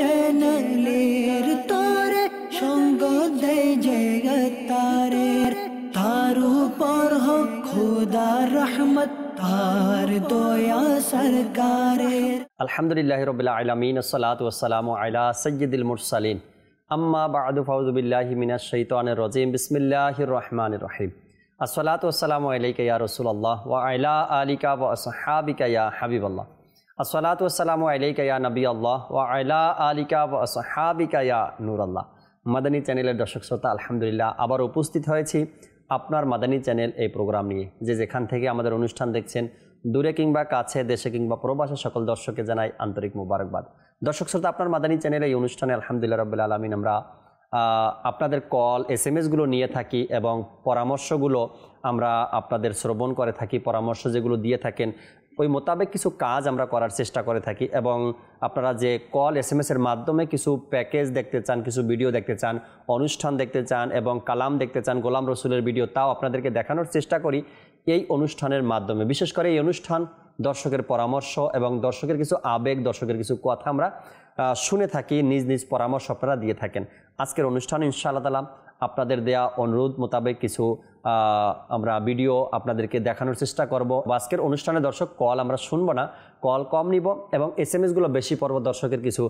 চ্যানেলের তরে সঙ্গ দেয় জগত তারে তার উপর হোক খুদা রহমত তার দয়া সরকারের আলহামদুলিল্লাহ রবিল্লা আলমিন সালাত ওসালাম আলা সৈয়দুল মুরসালিন আম্মা বাদু ফাউজুবিল্লাহি মিনাশ শৈতানের রজিম বিসমিল্লাহির রহমান রহিম আসসালাতু ওয়াসসালামু আলাইকা ইয়া রাসূলুল্লাহ ওয়া আইলা আলিকা ওয়া আসহাবিকা ইয়া হাবিবাল্লাহ আসসালামু আলাইকা ইয়া নবী আল্লাহ ও আলা আলিকা ও সাহাবিকা ইয়া নূর আল্লাহ মাদানী চ্যানেলের দর্শক শ্রোতা আলহামদুলিল্লাহ আবার উপস্থিত হয়েছি আপনার মাদানী চ্যানেল এই প্রোগ্রাম নিয়ে যে যেখান থেকে আমাদের অনুষ্ঠান দেখছেন দূরে কিংবা কাছে দেশে কিংবা প্রবাসে সকল দর্শককে জানাই আন্তরিক মুবারকবাদ দর্শক শ্রোতা আপনার মাদানী চ্যানেল এই অনুষ্ঠানে আলহামদুলিল্লাহ রবিল্লা আলমিন আমরা আপনাদের কল এস এম এসগুলো নিয়ে থাকি এবং পরামর্শগুলো আমরা আপনাদের শ্রবণ করে থাকি পরামর্শ যেগুলো দিয়ে থাকেন ওই মোতাবেক কিছু কাজ আমরা করার চেষ্টা করে থাকি এবং আপনারা যে কল এস এম এর মাধ্যমে কিছু প্যাকেজ দেখতে চান কিছু ভিডিও দেখতে চান অনুষ্ঠান দেখতে চান এবং কালাম দেখতে চান গোলাম রসুলের ভিডিও তাও আপনাদেরকে দেখানোর চেষ্টা করি এই অনুষ্ঠানের মাধ্যমে বিশেষ করে এই অনুষ্ঠান দর্শকের পরামর্শ এবং দর্শকের কিছু আবেগ দর্শকের কিছু কথা আমরা শুনে থাকি নিজ নিজ পরামর্শ আপনারা দিয়ে থাকেন আজকের অনুষ্ঠান ইনশাআল্লাহ তালাম আপনাদের দেয়া অনুরোধ মোতাবেক কিছু আমরা ভিডিও আপনাদেরকে দেখানোর চেষ্টা করব আজকের অনুষ্ঠানে দর্শক কল আমরা শুনবো না কল কম নিব এবং এস এম এসগুলো বেশি পর্ব দর্শকের কিছু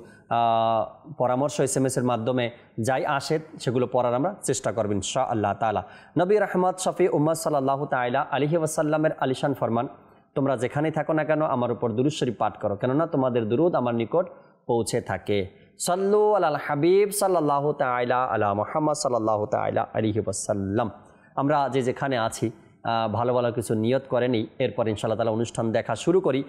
পরামর্শ এস এম এসের মাধ্যমে যাই আসে সেগুলো পড়ার আমরা চেষ্টা করব ইনশা আল্লাহ তালা নবী রহমদ শফি উম্মদ সাল্লাহ তাইলা আলিহি ওয়াসাল্লামের আলিশান ফরমান তোমরা যেখানেই থাকো না কেন আমার উপর দুরুশ্বরী পাঠ করো কেননা তোমাদের দুরুদ আমার নিকট পৌঁছে থাকে সাল্লু আল হাবিব সাল্লাহ তাইলা আলা মোহাম্মদ সাল্লাহ তাইলা আলিহি ওয়াসাল্লাম আমরা যে যেখানে আছি ভালো ভালো কিছু নিয়ত করেনি এরপর ইনশাল্লাহ তালা অনুষ্ঠান দেখা শুরু করি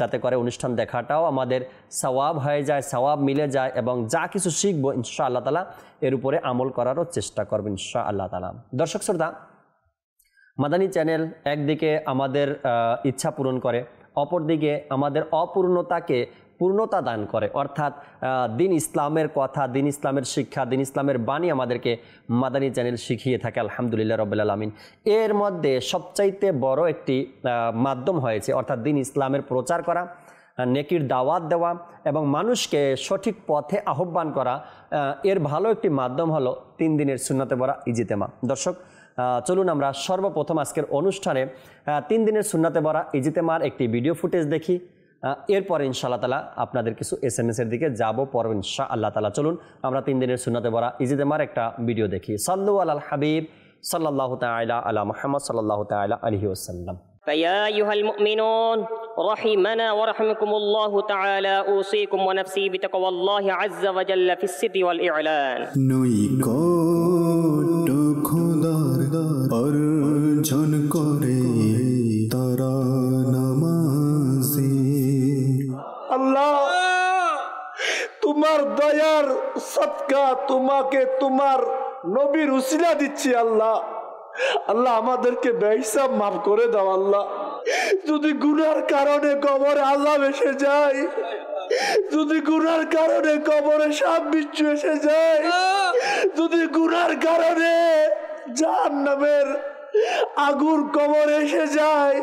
যাতে করে অনুষ্ঠান দেখাটাও আমাদের সওয়াব হয়ে যায় সওয়াব মিলে যায় এবং যা কিছু শিখবো ইনশা আল্লাহ তালা এর উপরে আমল করারও চেষ্টা করবো ইনশা আল্লাহ তালা দর্শক শ্রোতা মাদানী চ্যানেল একদিকে আমাদের ইচ্ছা পূরণ করে অপরদিকে আমাদের অপূর্ণতাকে পূর্ণতা দান করে অর্থাৎ দিন ইসলামের কথা দিন ইসলামের শিক্ষা দিন ইসলামের বাণী আমাদেরকে মাদানী চ্যানেল শিখিয়ে থাকে আলহামদুলিল্লাহ রব আলমিন এর মধ্যে সবচাইতে বড় একটি মাধ্যম হয়েছে অর্থাৎ দিন ইসলামের প্রচার করা নেকির দাওয়াত দেওয়া এবং মানুষকে সঠিক পথে আহ্বান করা এর ভালো একটি মাধ্যম হলো তিন দিনের সুন্নাতে বরা ইজিতেমা দর্শক চলুন আমরা সর্বপ্রথম আজকের অনুষ্ঠানে তিন দিনের সুন্নাতে বরা ইজিতেমার একটি ভিডিও ফুটেজ দেখি এরপরে ইনশাআল্লাহ তালা আপনাদের কিছু এস এম এসের দিকে যাব পরে ইনশা আল্লাহ তালা চলুন আমরা তিন দিনের সুনাতে বরা ইজিদেমার একটা ভিডিও দেখি সাল্লু আল্লাহ হাবিব সাল্লাহ তাইলা আলা মাহমদ সাল্লাহ তাইলা আলহি ওসাল্লাম فيا أيها المؤمنون رحمنا ورحمكم الله تعالى أوصيكم ونفسي بتقوى الله عز وجل في السر والإعلان نويكم সৎকা তোমাকে তোমার নবীর উসিলা দিচ্ছি আল্লাহ আল্লাহ আমাদেরকে বেহিসাব মাফ করে দাও আল্লাহ যদি গুনার কারণে কবরে আল্লাহ এসে যায় যদি গুনার কারণে কবরে সাপ বিচ্ছু এসে যায় যদি গুনার কারণে জাহান নামের আগুন কবর এসে যায়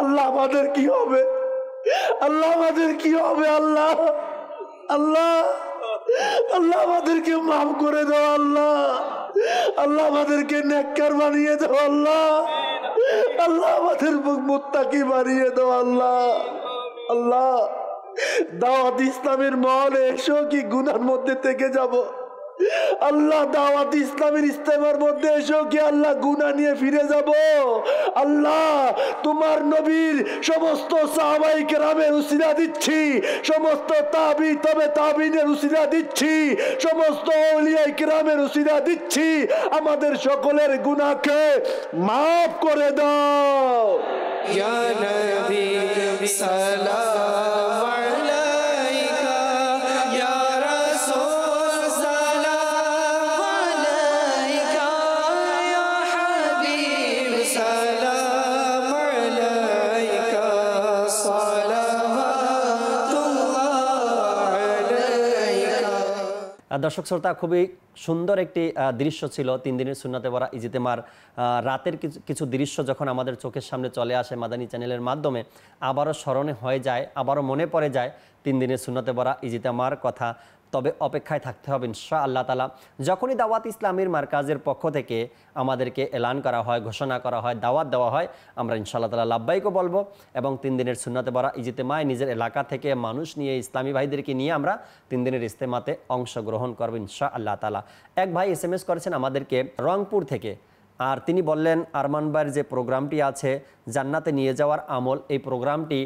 আল্লাহ আমাদের কি হবে আল্লাহ আমাদের কি হবে আল্লাহ আল্লাহ আল্লাহ আমাদেরকে মাফ করে দাও আল্লাহ আল্লাহ আমাদেরকে নেককার বানিয়ে দাও আল্লাহ আল্লাহ আমাদের মুত্তাকি বানিয়ে দাও আল্লাহ আল্লাহ দাওয়াত ইসলামের মহলে এসো কি গুনার মধ্যে থেকে যাবো আল্লাহ দাওয়াত ইসলামের ইস্তেমার মধ্যে এসো কি আল্লাহ গুনা নিয়ে ফিরে যাব আল্লাহ তোমার নবীর সমস্ত সাহাবাইকে রামে রুসিরা দিচ্ছি সমস্ত তাবি তবে তাবিনের রুসিরা দিচ্ছি সমস্ত অলিয়াই গ্রামের রুসিরা দিচ্ছি আমাদের সকলের গুনাকে মাফ করে দাও সালাম দর্শক শ্রোতা খুবই সুন্দর একটি দৃশ্য ছিল তিন দিনের সুন্নাতে বরা ইজিতেমার রাতের কিছু কিছু দৃশ্য যখন আমাদের চোখের সামনে চলে আসে মাদানী চ্যানেলের মাধ্যমে আবারও স্মরণে হয়ে যায় আবারও মনে পড়ে যায় তিন দিনের সুন্নাতে বরা ইজিতেমার কথা তবে অপেক্ষায় থাকতে হবে ইনশা আল্লাহ তালা যখনই দাওয়াত ইসলামের মার্কাজের পক্ষ থেকে আমাদেরকে এলান করা হয় ঘোষণা করা হয় দাওয়াত দেওয়া হয় আমরা ইনশাআল্লাহ তালা লাভবাইকও বলবো এবং তিন দিনের সুন্নাতে বড়া ইজিতেমায় নিজের এলাকা থেকে মানুষ নিয়ে ইসলামী ভাইদেরকে নিয়ে আমরা তিন দিনের ইজতেমাতে অংশগ্রহণ করবো ইনশা আল্লাহ তালা এক ভাই এস এম এস করেছেন আমাদেরকে রংপুর থেকে আর তিনি বললেন আরমান ভাইয়ের যে প্রোগ্রামটি আছে জান্নাতে নিয়ে যাওয়ার আমল এই প্রোগ্রামটি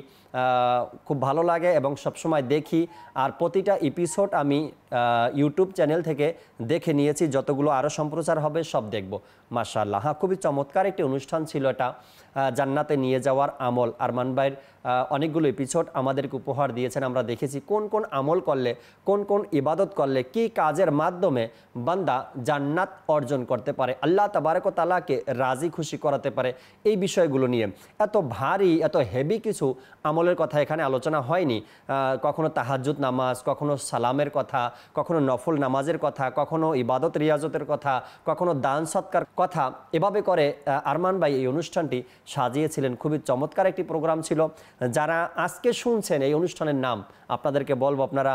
খুব ভালো লাগে এবং সবসময় দেখি আর প্রতিটা এপিসোড আমি ইউটিউব চ্যানেল থেকে দেখে নিয়েছি যতগুলো আরও সম্প্রচার হবে সব দেখব মাশাল্লাহ হ্যাঁ খুবই চমৎকার একটি অনুষ্ঠান ছিল এটা জান্নাতে নিয়ে যাওয়ার আমল আরমান মানবাইয়ের অনেকগুলো এপিসোড আমাদেরকে উপহার দিয়েছেন আমরা দেখেছি কোন কোন আমল করলে কোন কোন ইবাদত করলে কি কাজের মাধ্যমে বান্দা জান্নাত অর্জন করতে পারে আল্লাহ তাবারকতালাকে তালাকে রাজি খুশি করাতে পারে এই বিষয়গুলো নিয়ে এত ভারী এত হেভি কিছু আমলের কথা এখানে আলোচনা হয়নি কখনো তাহাজুদ নামাজ কখনো সালামের কথা কখনো নফল নামাজের কথা কখনো ইবাদত রিয়াজতের কথা কখনো দান সৎকার কথা এভাবে করে আরমান ভাই এই অনুষ্ঠানটি সাজিয়েছিলেন খুবই চমৎকার একটি প্রোগ্রাম ছিল যারা আজকে শুনছেন এই অনুষ্ঠানের নাম আপনাদেরকে বলবো আপনারা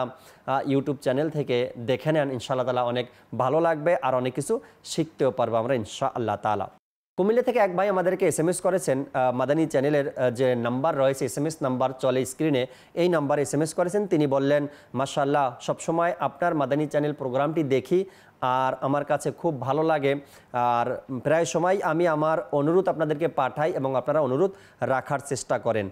ইউটিউব চ্যানেল থেকে দেখে নেন ইনশাআল্লাহ তালা অনেক ভালো লাগবে আর অনেক কিছু শিখতেও পারবো আমরা ইনশা আল্লাহ তালা কুমিল্লা থেকে এক ভাই আমাদেরকে এস করেছেন মাদানী চ্যানেলের যে নাম্বার রয়েছে এস এম এস নাম্বার চলে স্ক্রিনে এই নাম্বারে এস এম এস করেছেন তিনি বললেন মাসাল্লাহ সবসময় আপনার মাদানী চ্যানেল প্রোগ্রামটি দেখি আর আমার কাছে খুব ভালো লাগে আর প্রায় সময় আমি আমার অনুরোধ আপনাদেরকে পাঠাই এবং আপনারা অনুরোধ রাখার চেষ্টা করেন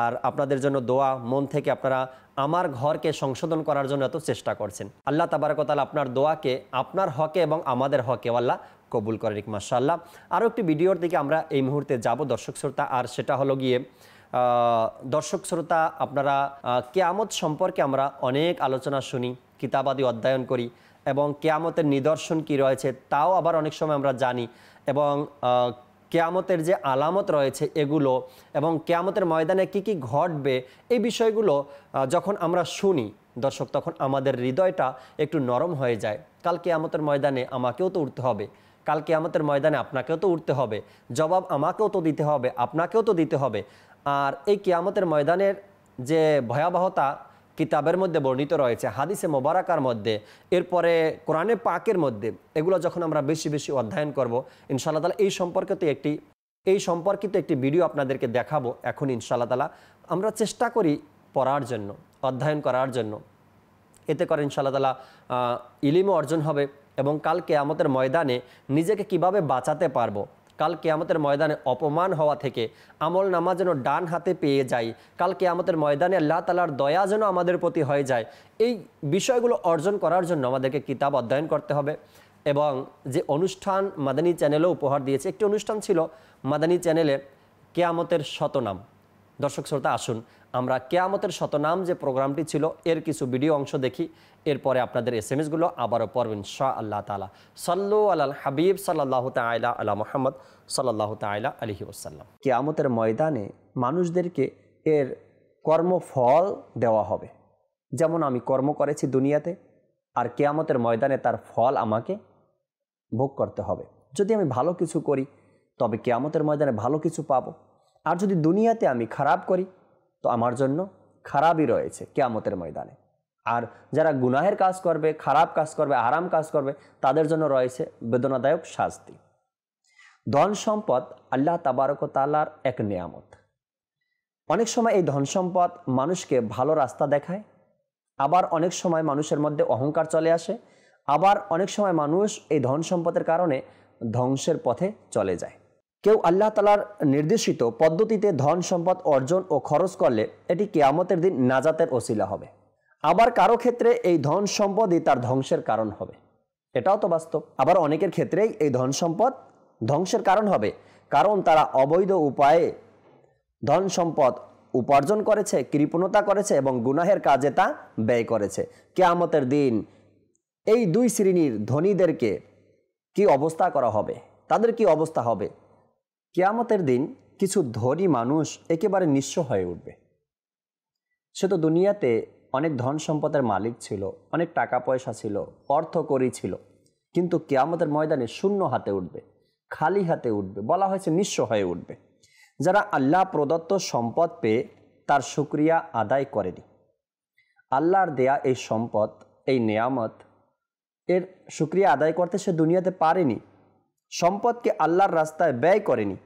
আর আপনাদের জন্য দোয়া মন থেকে আপনারা আমার ঘরকে সংশোধন করার জন্য এত চেষ্টা করছেন আল্লাহ তাবারকতাল আপনার দোয়াকে আপনার হকে এবং আমাদের হকে আল্লাহ কবুল করেন মাসাল্লাহ আরও একটি ভিডিওর দিকে আমরা এই মুহূর্তে যাব দর্শক শ্রোতা আর সেটা হলো গিয়ে দর্শক শ্রোতা আপনারা কেয়ামত সম্পর্কে আমরা অনেক আলোচনা শুনি কিতাবাদি অধ্যয়ন করি এবং কেয়ামতের নিদর্শন কি রয়েছে তাও আবার অনেক সময় আমরা জানি এবং কেয়ামতের যে আলামত রয়েছে এগুলো এবং কেয়ামতের ময়দানে কি কি ঘটবে এই বিষয়গুলো যখন আমরা শুনি দর্শক তখন আমাদের হৃদয়টা একটু নরম হয়ে যায় কাল কেয়ামতের ময়দানে আমাকেও তো উঠতে হবে কালকে আমাদের ময়দানে আপনাকেও তো উঠতে হবে জবাব আমাকেও তো দিতে হবে আপনাকেও তো দিতে হবে আর এই কেয়ামতের ময়দানের যে ভয়াবহতা কিতাবের মধ্যে বর্ণিত রয়েছে হাদিসে মোবারাকার মধ্যে এরপরে কোরআনে পাকের মধ্যে এগুলো যখন আমরা বেশি বেশি অধ্যয়ন করব ইনশাল্লাহ তালা এই সম্পর্কে তো একটি এই সম্পর্কিত একটি ভিডিও আপনাদেরকে দেখাবো এখন ইনশাল্লাহ তালা আমরা চেষ্টা করি পড়ার জন্য অধ্যয়ন করার জন্য এতে করে ইনশাল্লাহ তালা ইলিমও অর্জন হবে এবং কাল কেয়ামতের ময়দানে নিজেকে কিভাবে বাঁচাতে পারবো কাল কেয়ামতের ময়দানে অপমান হওয়া থেকে আমল নামা যেন ডান হাতে পেয়ে যাই কাল কেয়ামতের ময়দানে আল্লাহ তালার দয়া যেন আমাদের প্রতি হয়ে যায় এই বিষয়গুলো অর্জন করার জন্য আমাদেরকে কিতাব অধ্যয়ন করতে হবে এবং যে অনুষ্ঠান মাদানী চ্যানেলও উপহার দিয়েছে একটি অনুষ্ঠান ছিল মাদানী চ্যানেলে কেয়ামতের শতনাম দর্শক শ্রোতা আসুন আমরা কেয়ামতের শতনাম যে প্রোগ্রামটি ছিল এর কিছু ভিডিও অংশ দেখি এরপরে আপনাদের এস এম এসগুলো আবারও পড়বেন শাহ আল্লাহ তালা সাল্লু আল্লাহ হাবিব সাল্লাহ তাইলা আল্লাহ মোহাম্মদ সাল্লাহ তাইলা আলহি ওসাল্লাম কেয়ামতের ময়দানে মানুষদেরকে এর কর্মফল দেওয়া হবে যেমন আমি কর্ম করেছি দুনিয়াতে আর কেয়ামতের ময়দানে তার ফল আমাকে ভোগ করতে হবে যদি আমি ভালো কিছু করি তবে কেয়ামতের ময়দানে ভালো কিছু পাবো আর যদি দুনিয়াতে আমি খারাপ করি তো আমার জন্য খারাপই রয়েছে কেয়ামতের ময়দানে আর যারা গুনাহের কাজ করবে খারাপ কাজ করবে আরাম কাজ করবে তাদের জন্য রয়েছে বেদনাদায়ক শাস্তি ধন সম্পদ আল্লাহ তাবারক তালার এক নিয়ামত অনেক সময় এই ধন সম্পদ মানুষকে ভালো রাস্তা দেখায় আবার অনেক সময় মানুষের মধ্যে অহংকার চলে আসে আবার অনেক সময় মানুষ এই ধন সম্পদের কারণে ধ্বংসের পথে চলে যায় কেউ আল্লাহ তালার নির্দেশিত পদ্ধতিতে ধন সম্পদ অর্জন ও খরচ করলে এটি কেয়ামতের দিন নাজাতের ওসিলা হবে আবার কারো ক্ষেত্রে এই ধন সম্পদই তার ধ্বংসের কারণ হবে এটাও তো বাস্তব আবার অনেকের ক্ষেত্রেই এই ধন সম্পদ ধ্বংসের কারণ হবে কারণ তারা অবৈধ উপায়ে ধন সম্পদ উপার্জন করেছে কৃপণতা করেছে এবং গুনাহের কাজে তা ব্যয় করেছে কেয়ামতের দিন এই দুই শ্রেণীর ধনীদেরকে কি অবস্থা করা হবে তাদের কি অবস্থা হবে কেয়ামতের দিন কিছু ধনী মানুষ একেবারে নিঃস্ব হয়ে উঠবে সে তো দুনিয়াতে অনেক ধন সম্পদের মালিক ছিল অনেক টাকা পয়সা ছিল অর্থ করি ছিল কিন্তু কেয়ামতের ময়দানে শূন্য হাতে উঠবে খালি হাতে উঠবে বলা হয়েছে নিঃস্ব হয়ে উঠবে যারা আল্লাহ প্রদত্ত সম্পদ পেয়ে তার সুক্রিয়া আদায় করেনি আল্লাহর দেয়া এই সম্পদ এই নেয়ামত এর সুক্রিয়া আদায় করতে সে দুনিয়াতে পারেনি সম্পদকে আল্লাহর রাস্তায় ব্যয় করেনি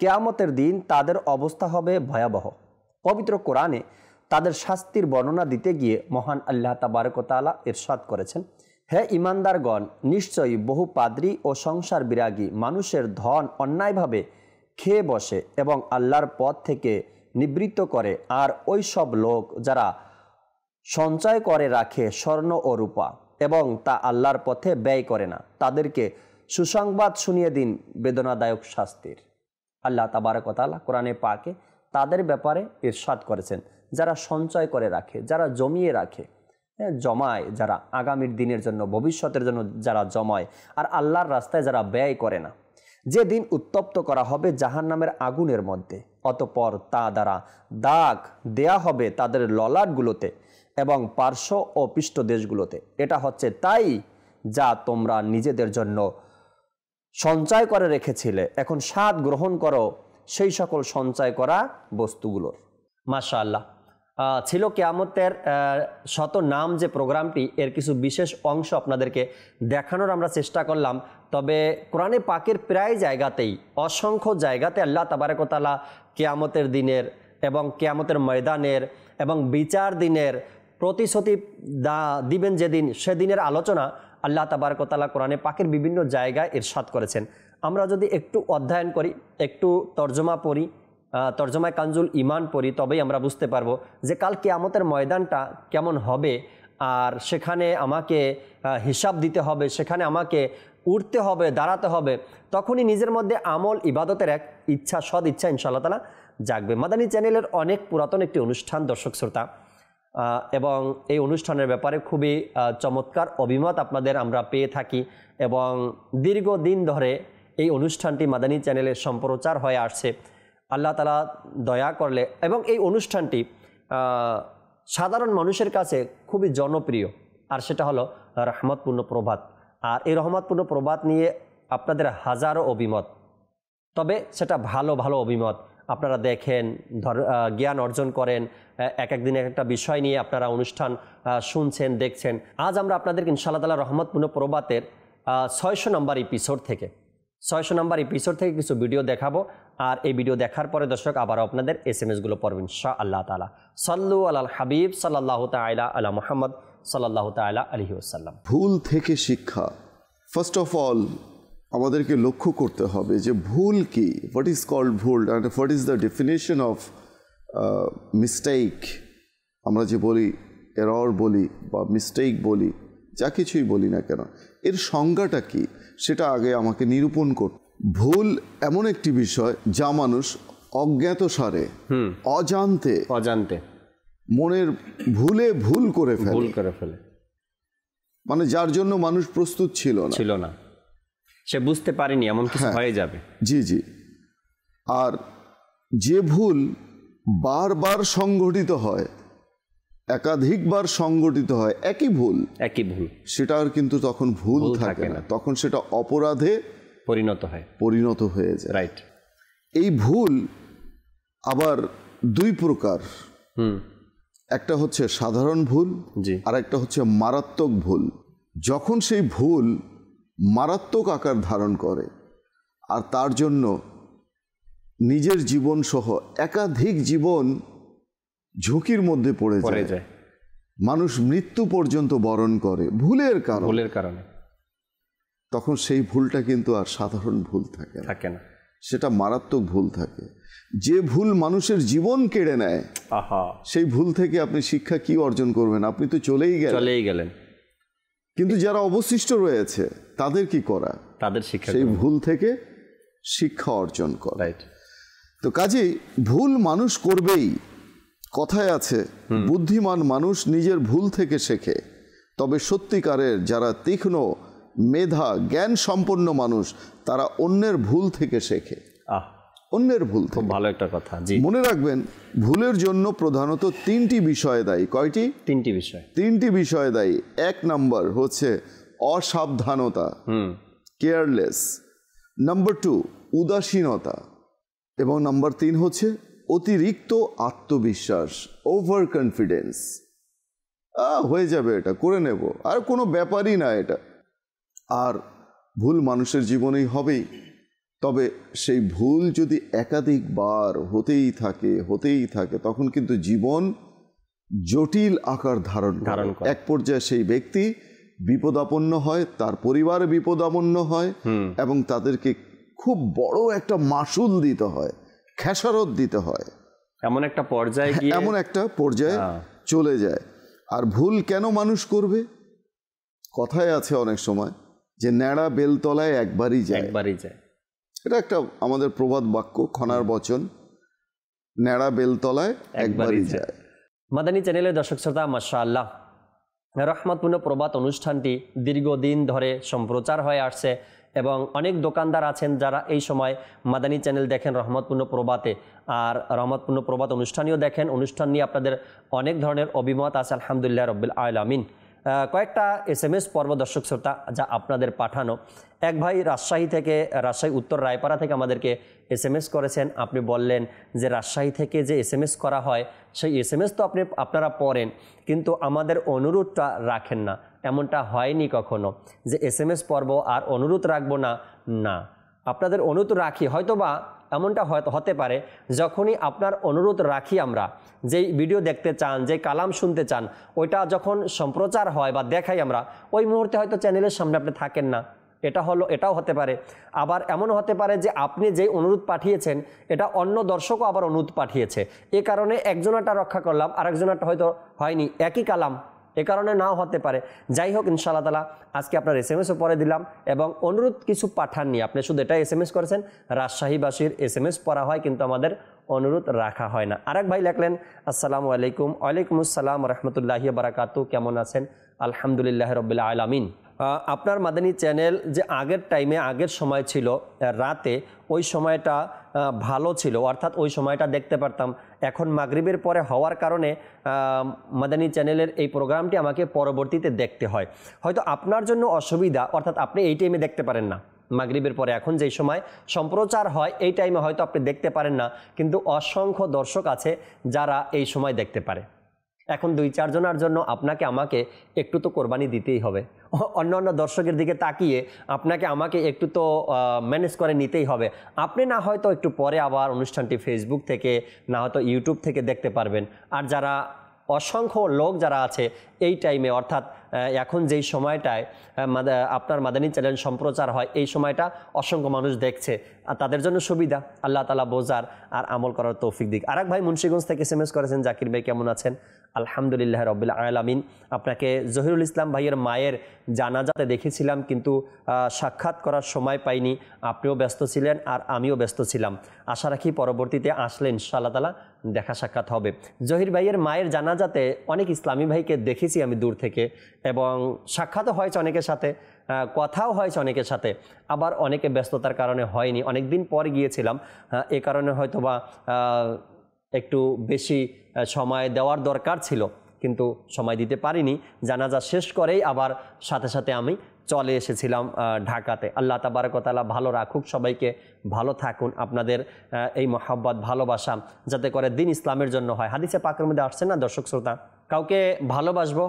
কেয়ামতের দিন তাদের অবস্থা হবে ভয়াবহ পবিত্র কোরআনে তাদের শাস্তির বর্ণনা দিতে গিয়ে মহান আল্লাহ তাবারকতালা এরশাদ করেছেন হে ইমানদারগণ নিশ্চয়ই বহু পাদ্রী ও সংসার বিরাগী মানুষের ধন অন্যায়ভাবে খেয়ে বসে এবং আল্লাহর পথ থেকে নিবৃত্ত করে আর ওই সব লোক যারা সঞ্চয় করে রাখে স্বর্ণ ও রূপা এবং তা আল্লাহর পথে ব্যয় করে না তাদেরকে সুসংবাদ শুনিয়ে দিন বেদনাদায়ক শাস্তির আল্লাহ তাবারকতালা কোরআনে পাকে তাদের ব্যাপারে ইরশাদ করেছেন যারা সঞ্চয় করে রাখে যারা জমিয়ে রাখে হ্যাঁ, জমায় যারা আগামীর দিনের জন্য ভবিষ্যতের জন্য যারা জমায় আর আল্লাহর রাস্তায় যারা ব্যয় করে না যে দিন উত্তপ্ত করা হবে জাহান নামের আগুনের মধ্যে অতপর তা দ্বারা দাগ দেয়া হবে তাদের ললাটগুলোতে এবং পার্শ্ব ও পৃষ্ঠ দেশগুলোতে এটা হচ্ছে তাই যা তোমরা নিজেদের জন্য সঞ্চয় করে রেখেছিলে এখন স্বাদ গ্রহণ করো সেই সকল সঞ্চয় করা বস্তুগুলোর মাশা আল্লাহ ছিল কেয়ামতের শত নাম যে প্রোগ্রামটি এর কিছু বিশেষ অংশ আপনাদেরকে দেখানোর আমরা চেষ্টা করলাম তবে কোরআনে পাকের প্রায় জায়গাতেই অসংখ্য জায়গাতে আল্লাহ তাবারেকতালা কেয়ামতের দিনের এবং কেয়ামতের ময়দানের এবং বিচার দিনের প্রতিশ্রুতি দা দিবেন যেদিন সেদিনের আলোচনা আল্লাহ তাবারকতালা কোরআনে পাকের বিভিন্ন জায়গায় এরশাদ করেছেন আমরা যদি একটু অধ্যয়ন করি একটু তর্জমা পড়ি তর্জমায় কাঞ্জুল ইমান পড়ি তবেই আমরা বুঝতে পারবো যে কাল কেয়ামতের ময়দানটা কেমন হবে আর সেখানে আমাকে হিসাব দিতে হবে সেখানে আমাকে উঠতে হবে দাঁড়াতে হবে তখনই নিজের মধ্যে আমল ইবাদতের এক ইচ্ছা সদ ইচ্ছা ইনশাআল্লাহ তালা জাগবে মাদানী চ্যানেলের অনেক পুরাতন একটি অনুষ্ঠান দর্শক শ্রোতা এবং এই অনুষ্ঠানের ব্যাপারে খুবই চমৎকার অভিমত আপনাদের আমরা পেয়ে থাকি এবং দীর্ঘদিন ধরে এই অনুষ্ঠানটি মাদানী চ্যানেলে সম্প্রচার হয়ে আসছে আল্লাহ তালা দয়া করলে এবং এই অনুষ্ঠানটি সাধারণ মানুষের কাছে খুবই জনপ্রিয় আর সেটা হলো রহমতপূর্ণ প্রভাত আর এই রহমতপূর্ণ প্রভাত নিয়ে আপনাদের হাজারো অভিমত তবে সেটা ভালো ভালো অভিমত আপনারা দেখেন জ্ঞান অর্জন করেন এক একদিন এক একটা বিষয় নিয়ে আপনারা অনুষ্ঠান শুনছেন দেখছেন আজ আমরা আপনাদেরকে ইনশাআল্লাহ তালা রহমতপূর্ণ প্রবাতের ছয়শো নম্বর এপিসোড থেকে ছয়শো নম্বর এপিসোড থেকে কিছু ভিডিও দেখাবো আর এই ভিডিও দেখার পরে দর্শক আবার আপনাদের এস এম এসগুলো পড়বেন শাহ আল্লাহ তালা সাল্লু আল্লাহ হাবিব সাল্লাহ তাইলা আলা মোহাম্মদ সাল্লাহ তাইলা আলহিউসাল্লাম ভুল থেকে শিক্ষা ফার্স্ট অফ অল আমাদেরকে লক্ষ্য করতে হবে যে ভুল কি হোয়াট ইজ কল্ড ভুল and what is the definition of mistake আমরা যে বলি এরর বলি বা মিস্টেক বলি যা কিছুই বলি না কেন এর সংজ্ঞাটা কি সেটা আগে আমাকে নিরূপণ কর ভুল এমন একটি বিষয় যা মানুষ অজ্ঞাত সারে অজান্তে অজান্তে মনের ভুলে ভুল করে ফেলে ভুল করে ফেলে মানে যার জন্য মানুষ প্রস্তুত ছিল না ছিল না সে বুঝতে পারেনি এমন কিছু হ্যাঁ। হয়ে যাবে জি জি আর যে ভুল বারবার সংঘটিত হয় একাধিকবার সংগঠিত হয় একই ভুল একই ভুল সেটা আর কিন্তু তখন ভুল থাকে না তখন সেটা অপরাধে পরিণত হয় পরিণত হয়ে যায় রাইট এই ভুল আবার দুই প্রকার একটা হচ্ছে সাধারণ ভুল আর একটা হচ্ছে মারাত্মক ভুল যখন সেই ভুল মারাত্মক আকার ধারণ করে আর তার জন্য নিজের জীবন সহ একাধিক জীবন ঝুঁকির মধ্যে পড়ে যায় মানুষ মৃত্যু পর্যন্ত বরণ করে ভুলের কারণের ভুলের কারণে তখন সেই ভুলটা কিন্তু আর সাধারণ ভুল থাকে থাকে না সেটা মারাত্মক ভুল থাকে যে ভুল মানুষের জীবন কেড়ে নেয় আহা সেই ভুল থেকে আপনি শিক্ষা কি অর্জন করবেন আপনি তো চলেই গেলেন চলেই গেলেন কিন্তু যারা অবশিষ্ট রয়েছে তাদের কি করা তাদের শিক্ষা সেই ভুল থেকে শিক্ষা অর্জন করা তো কাজেই ভুল মানুষ করবেই কথায় আছে বুদ্ধিমান মানুষ নিজের ভুল থেকে শেখে তবে সত্যিকারের যারা তীক্ষ্ণ মেধা জ্ঞান সম্পন্ন মানুষ তারা অন্যের ভুল থেকে শেখে আহ অন্যের ভুল খুব ভালো একটা কথা জি মনে রাখবেন ভুলের জন্য প্রধানত তিনটি বিষয় দায়ী কয়টি তিনটি বিষয় তিনটি বিষয় দায়ী এক নাম্বার হচ্ছে অসাবধানতা কেয়ারলেস নাম্বার টু উদাসীনতা এবং নাম্বার তিন হচ্ছে অতিরিক্ত আত্মবিশ্বাস ওভার কনফিডেন্স হয়ে যাবে এটা করে নেব আর কোনো ব্যাপারই না এটা আর ভুল মানুষের জীবনেই হবেই তবে সেই ভুল যদি একাধিকবার হতেই থাকে হতেই থাকে তখন কিন্তু জীবন জটিল আকার ধারণ ধারণ এক পর্যায়ে সেই ব্যক্তি বিপদাপন্ন হয় তার পরিবার বিপদাপন্ন হয় এবং তাদেরকে খুব বড় একটা মাসুল দিতে হয় খেসারত দিতে হয় এমন একটা পর্যায়ে হ্যাঁ, এমন একটা পর্যায়ে হ্যাঁ। চলে যায় আর ভুল কেন মানুষ করবে কথায় আছে অনেক সময় যে ন্যাড়া বেলতলায় একবারই যায় একবারই যায় এটা একটা আমাদের প্রবাদ বাক্য খনার বচন ন্যাড়া বেলতলায় একবারই যায় মাদানী চ্যানেলের দর্শক শ্রোতা আল্লাহ রহমতপূর্ণ প্রবাদ অনুষ্ঠানটি দীর্ঘদিন ধরে সম্প্রচার হয়ে আসছে এবং অনেক দোকানদার আছেন যারা এই সময় মাদানী চ্যানেল দেখেন রহমতপূর্ণ প্রবাতে আর রহমতপূর্ণ প্রবাদ অনুষ্ঠানীয় দেখেন অনুষ্ঠান নিয়ে আপনাদের অনেক ধরনের অভিমত আছে আলহামদুলিল্লাহ রব্বুল আমিন কয়েকটা এস এম এস পর্ব দর্শক শ্রোতা যা আপনাদের পাঠানো এক ভাই রাজশাহী থেকে রাজশাহী উত্তর রায়পাড়া থেকে আমাদেরকে এস এম এস করেছেন আপনি বললেন যে রাজশাহী থেকে যে এস এম এস করা হয় সেই এস এম এস তো আপনি আপনারা পড়েন কিন্তু আমাদের অনুরোধটা রাখেন না এমনটা হয়নি কখনো যে এস এম এস পর্ব আর অনুরোধ রাখবো না না আপনাদের অনুরোধ রাখি হয়তোবা এমনটা হতে পারে যখনই আপনার অনুরোধ রাখি আমরা যেই ভিডিও দেখতে চান যে কালাম শুনতে চান ওইটা যখন সম্প্রচার হয় বা দেখাই আমরা ওই মুহূর্তে হয়তো চ্যানেলের সামনে আপনি থাকেন না এটা হলো এটাও হতে পারে আবার এমন হতে পারে যে আপনি যেই অনুরোধ পাঠিয়েছেন এটা অন্য দর্শকও আবার অনুরোধ পাঠিয়েছে এ কারণে একজনাটা রক্ষা করলাম আরেকজনাটা হয়তো হয়নি একই কালাম এ কারণে নাও হতে পারে যাই হোক ইনশাল্লাহ তালা আজকে আপনার এস এম এসও পরে দিলাম এবং অনুরোধ কিছু পাঠাননি আপনি শুধু এটা এস এম এস করেছেন রাজশাহীবাসীর এস এম এস পড়া হয় কিন্তু আমাদের অনুরোধ রাখা হয় না আরেক ভাই লেখলেন আসসালামু আলাইকুম ওয়ালাইকুম আসসালাম রহমতুল্লাহি বারাকাতু কেমন আছেন আলহামদুলিল্লাহ রবিল্লা আলমিন আপনার মাদানী চ্যানেল যে আগের টাইমে আগের সময় ছিল রাতে ওই সময়টা ভালো ছিল অর্থাৎ ওই সময়টা দেখতে পারতাম এখন মাগরিবের পরে হওয়ার কারণে মাদানী চ্যানেলের এই প্রোগ্রামটি আমাকে পরবর্তীতে দেখতে হয় হয়তো আপনার জন্য অসুবিধা অর্থাৎ আপনি এই টাইমে দেখতে পারেন না মাগরীবের পরে এখন যেই সময় সম্প্রচার হয় এই টাইমে হয়তো আপনি দেখতে পারেন না কিন্তু অসংখ্য দর্শক আছে যারা এই সময় দেখতে পারে এখন দুই চারজনার জন্য আপনাকে আমাকে একটু তো কোরবানি দিতেই হবে অন্য অন্য দর্শকের দিকে তাকিয়ে আপনাকে আমাকে একটু তো ম্যানেজ করে নিতেই হবে আপনি না হয়তো একটু পরে আবার অনুষ্ঠানটি ফেসবুক থেকে না হয়তো ইউটিউব থেকে দেখতে পারবেন আর যারা অসংখ্য লোক যারা আছে এই টাইমে অর্থাৎ এখন যেই সময়টায় আপনার মাদানী চ্যানেল সম্প্রচার হয় এই সময়টা অসংখ্য মানুষ দেখছে আর তাদের জন্য সুবিধা আল্লাহ তালা বোঝার আর আমল করার তৌফিক দিক আর ভাই মুন্সীগঞ্জ থেকে এস এম এস করেছেন জাকির ভাই কেমন আছেন আলহামদুলিল্লাহ রবিল আলামিন আপনাকে জহিরুল ইসলাম ভাইয়ের মায়ের জানাজাতে দেখেছিলাম কিন্তু সাক্ষাৎ করার সময় পাইনি আপনিও ব্যস্ত ছিলেন আর আমিও ব্যস্ত ছিলাম আশা রাখি পরবর্তীতে আসলেন সাল্লাহ তালা দেখা সাক্ষাৎ হবে জহির ভাইয়ের মায়ের জানাজাতে অনেক ইসলামী ভাইকে দেখেছি দেখতেছি আমি দূর থেকে এবং সাক্ষাৎও হয়েছে অনেকের সাথে কথাও হয়েছে অনেকের সাথে আবার অনেকে ব্যস্ততার কারণে হয়নি অনেক দিন পর গিয়েছিলাম এ কারণে হয়তো বা একটু বেশি সময় দেওয়ার দরকার ছিল কিন্তু সময় দিতে পারিনি জানাজা শেষ করেই আবার সাথে সাথে আমি চলে এসেছিলাম ঢাকাতে আল্লাহ তাবারকতালা ভালো রাখুক সবাইকে ভালো থাকুন আপনাদের এই মহাব্বত ভালোবাসা যাতে করে দিন ইসলামের জন্য হয় হাদিসে মধ্যে আসছে না দর্শক শ্রোতা কাউকে ভালোবাসবো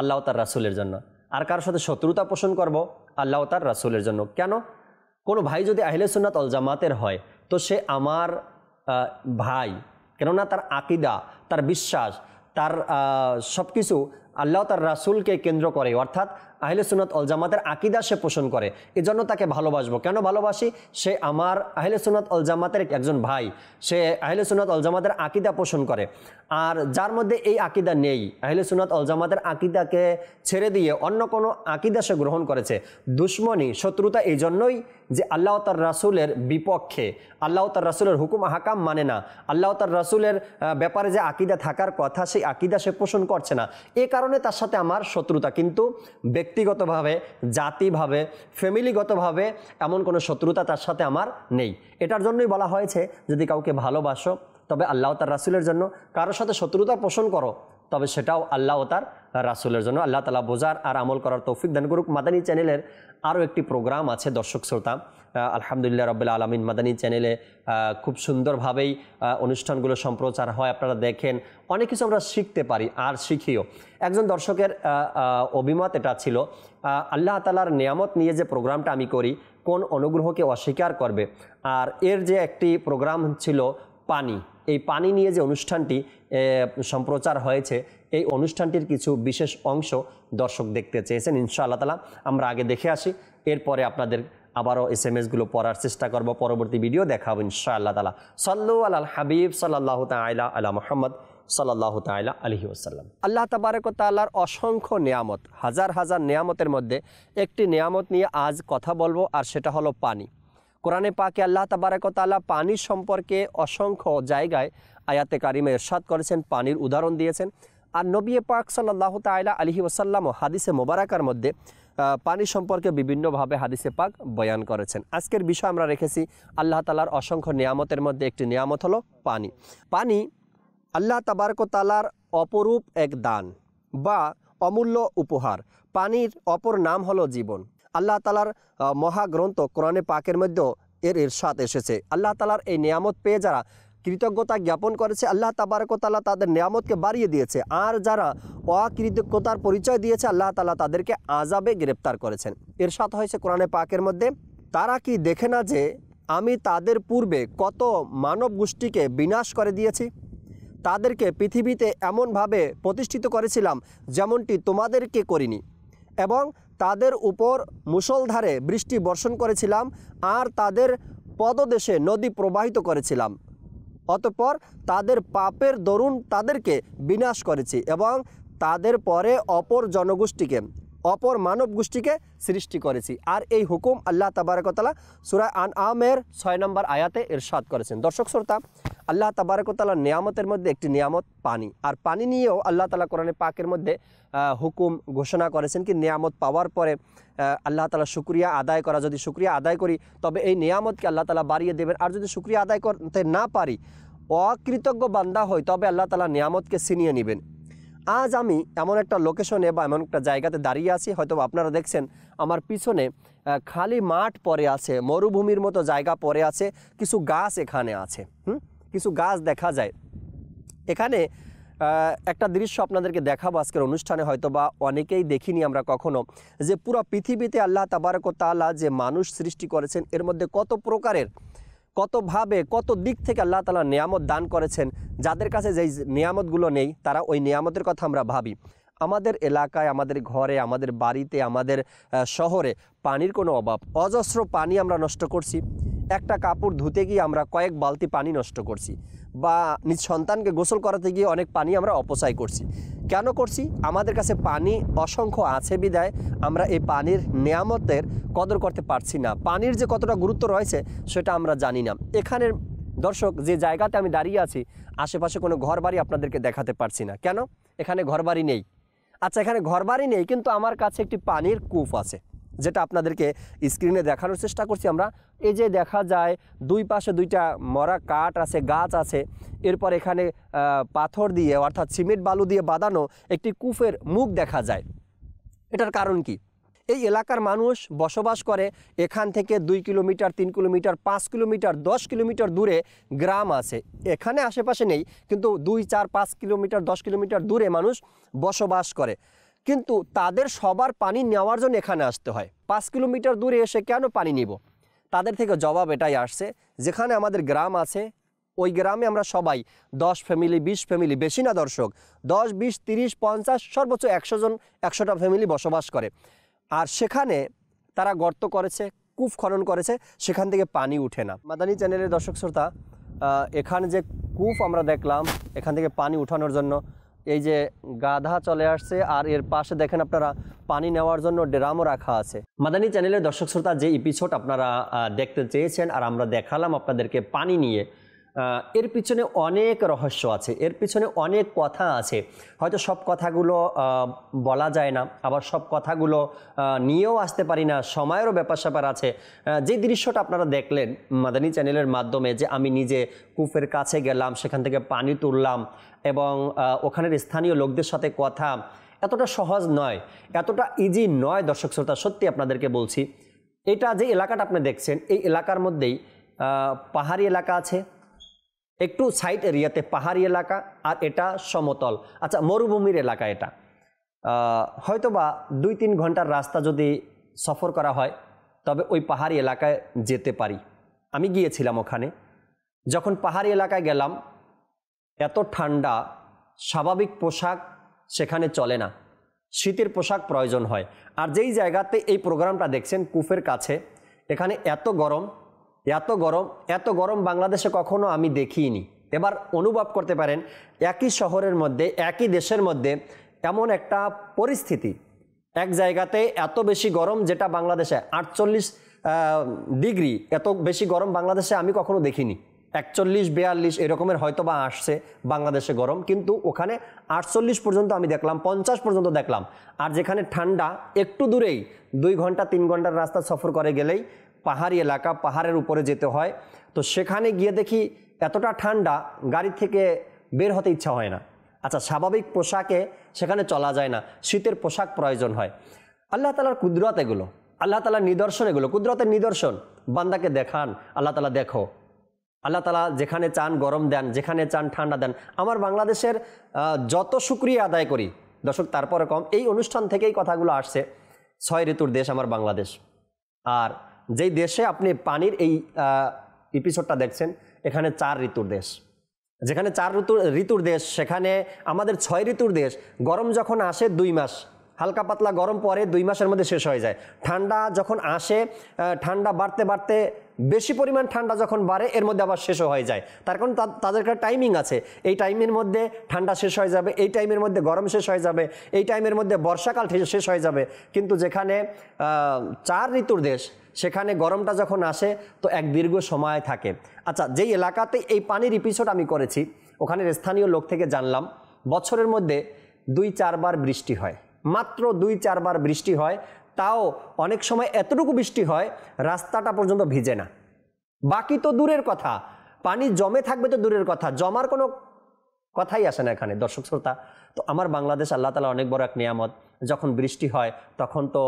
আল্লাহ তার রাসুলের জন্য আর কার সাথে শত্রুতা পোষণ করব আল্লাহ তার রাসুলের জন্য কেন কোনো ভাই যদি আহলে সুন্নাত অল জামাতের হয় তো সে আমার ভাই কেননা তার আকিদা তার বিশ্বাস তার সব কিছু আল্লাহ তার রাসুলকে কেন্দ্র করে অর্থাৎ আহলে সুনাত অল জামাতের আকিদা সে পোষণ করে এজন্য তাকে ভালোবাসবো কেন ভালোবাসি সে আমার আহলে সুনাত অল জামাতের একজন ভাই সে আহলে সুনাত অল জামাতের আকিদা পোষণ করে আর যার মধ্যে এই আকিদা নেই আহলে সুনাত অল জামাতের আকিদাকে ছেড়ে দিয়ে অন্য কোনো আকিদা সে গ্রহণ করেছে দুশ্মনী শত্রুতা এই জন্যই যে আল্লাহ তার রাসুলের বিপক্ষে আল্লাহ তার রাসুলের হুকুম হাকাম মানে না আল্লাহ তার রাসুলের ব্যাপারে যে আকিদা থাকার কথা সেই আকিদা সে পোষণ করছে না এ কারণে তার সাথে আমার শত্রুতা কিন্তু ব্যক্তিগতভাবে জাতিভাবে ফ্যামিলিগতভাবে এমন কোনো শত্রুতা তার সাথে আমার নেই এটার জন্যই বলা হয়েছে যদি কাউকে ভালোবাসো তবে আল্লাহ তার রাসুলের জন্য কারোর সাথে শত্রুতা পোষণ করো তবে সেটাও আল্লাহ তার রাসুলের জন্য আল্লাহ তালা বোঝার আর আমল করার তৌফিক দান করুক মাদানী চ্যানেলের আরও একটি প্রোগ্রাম আছে দর্শক শ্রোতা আলহামদুলিল্লাহ রবিল আলমিন মাদানী চ্যানেলে খুব সুন্দরভাবেই অনুষ্ঠানগুলো সম্প্রচার হয় আপনারা দেখেন অনেক কিছু আমরা শিখতে পারি আর শিখিও একজন দর্শকের অভিমত এটা ছিল আল্লাহ তালার নিয়ামত নিয়ে যে প্রোগ্রামটা আমি করি কোন অনুগ্রহকে অস্বীকার করবে আর এর যে একটি প্রোগ্রাম ছিল পানি এই পানি নিয়ে যে অনুষ্ঠানটি সম্প্রচার হয়েছে এই অনুষ্ঠানটির কিছু বিশেষ অংশ দর্শক দেখতে চেয়েছেন ইনশা আল্লাহ তালা আমরা আগে দেখে আসি এরপরে আপনাদের আবারও এস এম এসগুলো পড়ার চেষ্টা করব পরবর্তী ভিডিও দেখাবো ইনশা আল্লাহ তালা সাল্লু আল্লাহ হাবিব সাল্লাহ তাইলা আলা মোহাম্মদ সাল্লাহ তাইলা আলহি আসাল্লাম আল্লাহ তাবারক তাল্লাহার অসংখ্য নিয়ামত হাজার হাজার নিয়ামতের মধ্যে একটি নিয়ামত নিয়ে আজ কথা বলবো আর সেটা হলো পানি কোরআনে পাকে আল্লাহ তাল্লাহ পানি সম্পর্কে অসংখ্য জায়গায় আয়াতে কারিমে এরশাদ করেছেন পানির উদাহরণ দিয়েছেন আর নবী পাক সাল্লাহ তাইলা আলহি ওসাল্লাম হাদিসে মোবারাকার মধ্যে পানি সম্পর্কে বিভিন্নভাবে হাদিসে পাক বয়ান করেছেন আজকের বিষয় আমরা রেখেছি আল্লাহ তালার অসংখ্য নিয়ামতের মধ্যে একটি নিয়ামত হলো পানি পানি আল্লাহ তাবারকতালার অপরূপ এক দান বা অমূল্য উপহার পানির অপর নাম হলো জীবন আল্লাহ তালার মহাগ্রন্থ কোরআনে পাকের মধ্যেও এর ইরশাদ এসেছে আল্লাহ তালার এই নিয়ামত পেয়ে যারা কৃতজ্ঞতা জ্ঞাপন করেছে আল্লাহ তাবারকতালা তাদের নিয়ামতকে বাড়িয়ে দিয়েছে আর যারা অকৃতজ্ঞতার পরিচয় দিয়েছে আল্লাহ তালা তাদেরকে আজাবে গ্রেপ্তার করেছেন এর সাথে হয়েছে কোরআনে পাকের মধ্যে তারা কি দেখে না যে আমি তাদের পূর্বে কত মানব গোষ্ঠীকে বিনাশ করে দিয়েছি তাদেরকে পৃথিবীতে এমনভাবে প্রতিষ্ঠিত করেছিলাম যেমনটি তোমাদেরকে করিনি এবং তাদের উপর মুসলধারে বৃষ্টি বর্ষণ করেছিলাম আর তাদের পদদেশে নদী প্রবাহিত করেছিলাম অতপর তাদের পাপের দরুন তাদেরকে বিনাশ করেছি এবং তাদের পরে অপর জনগোষ্ঠীকে অপর মানব গোষ্ঠীকে সৃষ্টি করেছি আর এই হুকুম আল্লাহ তাবারকতালা সুরায় আন আমের ছয় নম্বর আয়াতে ইরশাদ করেছেন দর্শক শ্রোতা আল্লাহ তাবারকতালার নিয়ামতের মধ্যে একটি নিয়ামত পানি আর পানি নিয়েও আল্লাহ তালা কোরআনে পাকের মধ্যে হুকুম ঘোষণা করেছেন কি নিয়ামত পাওয়ার পরে আল্লাহ তালা শুক্রিয়া আদায় করা যদি শুক্রিয়া আদায় করি তবে এই নিয়ামতকে আল্লাহ তালা বাড়িয়ে দেবেন আর যদি শুক্রিয়া আদায় করতে না পারি অকৃতজ্ঞ বান্দা হয় তবে আল্লাহ তালা নিয়ামতকে ছিনিয়ে নেবেন আজ আমি এমন একটা লোকেশনে বা এমন একটা জায়গাতে দাঁড়িয়ে আছি হয়তো আপনারা দেখছেন আমার পিছনে খালি মাঠ পরে আছে মরুভূমির মতো জায়গা পরে আছে কিছু গাছ এখানে আছে হুম কিছু গাছ দেখা যায় এখানে একটা দৃশ্য আপনাদেরকে দেখাবো আজকের অনুষ্ঠানে হয়তো বা অনেকেই দেখিনি আমরা কখনো যে পুরো পৃথিবীতে আল্লাহ তাবারক তালা যে মানুষ সৃষ্টি করেছেন এর মধ্যে কত প্রকারের কতভাবে কত দিক থেকে আল্লাহ তালা নিয়ামত দান করেছেন যাদের কাছে যেই নিয়ামতগুলো নেই তারা ওই নিয়ামতের কথা আমরা ভাবি আমাদের এলাকায় আমাদের ঘরে আমাদের বাড়িতে আমাদের শহরে পানির কোনো অভাব অজস্র পানি আমরা নষ্ট করছি একটা কাপড় ধুতে গিয়ে আমরা কয়েক বালতি পানি নষ্ট করছি বা নিজ সন্তানকে গোসল করাতে গিয়ে অনেক পানি আমরা অপচয় করছি কেন করছি আমাদের কাছে পানি অসংখ্য আছে বিদায় আমরা এই পানির নিয়ামতের কদর করতে পারছি না পানির যে কতটা গুরুত্ব রয়েছে সেটা আমরা জানি না এখানের দর্শক যে জায়গাতে আমি দাঁড়িয়ে আছি আশেপাশে কোনো ঘর বাড়ি আপনাদেরকে দেখাতে পারছি না কেন এখানে ঘর বাড়ি নেই আচ্ছা এখানে ঘর বাড়ি নেই কিন্তু আমার কাছে একটি পানির কূপ আছে যেটা আপনাদেরকে স্ক্রিনে দেখানোর চেষ্টা করছি আমরা এই যে দেখা যায় দুই পাশে দুইটা মরা কাঠ আছে গাছ আছে এরপর এখানে পাথর দিয়ে অর্থাৎ সিমেন্ট বালু দিয়ে বাঁধানো একটি কূপের মুখ দেখা যায় এটার কারণ কি এই এলাকার মানুষ বসবাস করে এখান থেকে দুই কিলোমিটার তিন কিলোমিটার পাঁচ কিলোমিটার দশ কিলোমিটার দূরে গ্রাম আছে এখানে আশেপাশে নেই কিন্তু দুই চার পাঁচ কিলোমিটার দশ কিলোমিটার দূরে মানুষ বসবাস করে কিন্তু তাদের সবার পানি নেওয়ার জন্য এখানে আসতে হয় পাঁচ কিলোমিটার দূরে এসে কেন পানি নিব তাদের থেকে জবাব এটাই আসছে যেখানে আমাদের গ্রাম আছে ওই গ্রামে আমরা সবাই দশ ফ্যামিলি বিশ ফ্যামিলি বেশি না দর্শক দশ বিশ তিরিশ পঞ্চাশ সর্বোচ্চ একশো জন একশোটা ফ্যামিলি বসবাস করে আর সেখানে তারা গর্ত করেছে কূপ খনন করেছে সেখান থেকে পানি উঠে না মাদানি চ্যানেলের দর্শক শ্রোতা এখানে যে কূপ আমরা দেখলাম এখান থেকে পানি উঠানোর জন্য এই যে গাধা চলে আসছে আর এর পাশে দেখেন আপনারা পানি নেওয়ার জন্য ড্রামও রাখা আছে মাদানি চ্যানেলের দর্শক শ্রোতা যে এপিসোড আপনারা দেখতে চেয়েছেন আর আমরা দেখালাম আপনাদেরকে পানি নিয়ে এর পিছনে অনেক রহস্য আছে এর পিছনে অনেক কথা আছে হয়তো সব কথাগুলো বলা যায় না আবার সব কথাগুলো নিয়েও আসতে পারি না সময়েরও ব্যাপার স্যাপার আছে যে দৃশ্যটা আপনারা দেখলেন মাদানি চ্যানেলের মাধ্যমে যে আমি নিজে কূপের কাছে গেলাম সেখান থেকে পানি তুললাম এবং ওখানের স্থানীয় লোকদের সাথে কথা এতটা সহজ নয় এতটা ইজি নয় দর্শক শ্রোতা সত্যি আপনাদেরকে বলছি এটা যে এলাকাটা আপনি দেখছেন এই এলাকার মধ্যেই পাহাড়ি এলাকা আছে একটু সাইড এরিয়াতে পাহাড়ি এলাকা আর এটা সমতল আচ্ছা মরুভূমির এলাকা এটা হয়তোবা দুই তিন ঘন্টার রাস্তা যদি সফর করা হয় তবে ওই পাহাড়ি এলাকায় যেতে পারি আমি গিয়েছিলাম ওখানে যখন পাহাড়ি এলাকায় গেলাম এত ঠান্ডা স্বাভাবিক পোশাক সেখানে চলে না শীতের পোশাক প্রয়োজন হয় আর যেই জায়গাতে এই প্রোগ্রামটা দেখছেন কুফের কাছে এখানে এত গরম এত গরম এত গরম বাংলাদেশে কখনো আমি দেখিনি এবার অনুভব করতে পারেন একই শহরের মধ্যে একই দেশের মধ্যে এমন একটা পরিস্থিতি এক জায়গাতে এত বেশি গরম যেটা বাংলাদেশে আটচল্লিশ ডিগ্রি এত বেশি গরম বাংলাদেশে আমি কখনো দেখিনি একচল্লিশ বিয়াল্লিশ এরকমের হয়তো বা আসছে বাংলাদেশে গরম কিন্তু ওখানে আটচল্লিশ পর্যন্ত আমি দেখলাম পঞ্চাশ পর্যন্ত দেখলাম আর যেখানে ঠান্ডা একটু দূরেই দুই ঘন্টা তিন ঘন্টার রাস্তা সফর করে গেলেই পাহাড়ি এলাকা পাহাড়ের উপরে যেতে হয় তো সেখানে গিয়ে দেখি এতটা ঠান্ডা গাড়ি থেকে বের হতে ইচ্ছা হয় না আচ্ছা স্বাভাবিক পোশাকে সেখানে চলা যায় না শীতের পোশাক প্রয়োজন হয় আল্লাহ তালার কুদরত এগুলো আল্লাহ তালার নিদর্শন এগুলো কুদরতের নিদর্শন বান্দাকে দেখান আল্লাহ তালা দেখো আল্লাহ তালা যেখানে চান গরম দেন যেখানে চান ঠান্ডা দেন আমার বাংলাদেশের যত সুক্রিয়া আদায় করি দর্শক তারপরে কম এই অনুষ্ঠান থেকেই কথাগুলো আসছে ছয় ঋতুর দেশ আমার বাংলাদেশ আর যেই দেশে আপনি পানির এই এপিসোডটা দেখছেন এখানে চার ঋতুর দেশ যেখানে চার ঋতুর ঋতুর দেশ সেখানে আমাদের ছয় ঋতুর দেশ গরম যখন আসে দুই মাস হালকা পাতলা গরম পরে দুই মাসের মধ্যে শেষ হয়ে যায় ঠান্ডা যখন আসে ঠান্ডা বাড়তে বাড়তে বেশি পরিমাণ ঠান্ডা যখন বাড়ে এর মধ্যে আবার শেষও হয়ে যায় তার কারণ তাদের একটা টাইমিং আছে এই টাইমের মধ্যে ঠান্ডা শেষ হয়ে যাবে এই টাইমের মধ্যে গরম শেষ হয়ে যাবে এই টাইমের মধ্যে বর্ষাকাল শেষ হয়ে যাবে কিন্তু যেখানে চার ঋতুর দেশ সেখানে গরমটা যখন আসে তো এক দীর্ঘ সময় থাকে আচ্ছা যেই এলাকাতে এই পানির এপিসোড আমি করেছি ওখানের স্থানীয় লোক থেকে জানলাম বছরের মধ্যে দুই চারবার বৃষ্টি হয় মাত্র দুই চারবার বৃষ্টি হয় তাও অনেক সময় এতটুকু বৃষ্টি হয় রাস্তাটা পর্যন্ত ভিজে না বাকি তো দূরের কথা পানি জমে থাকবে তো দূরের কথা জমার কোনো কথাই আসে না এখানে দর্শক শ্রোতা তো আমার বাংলাদেশ আল্লাহ তালা অনেক বড় এক নিয়ামত যখন বৃষ্টি হয় তখন তো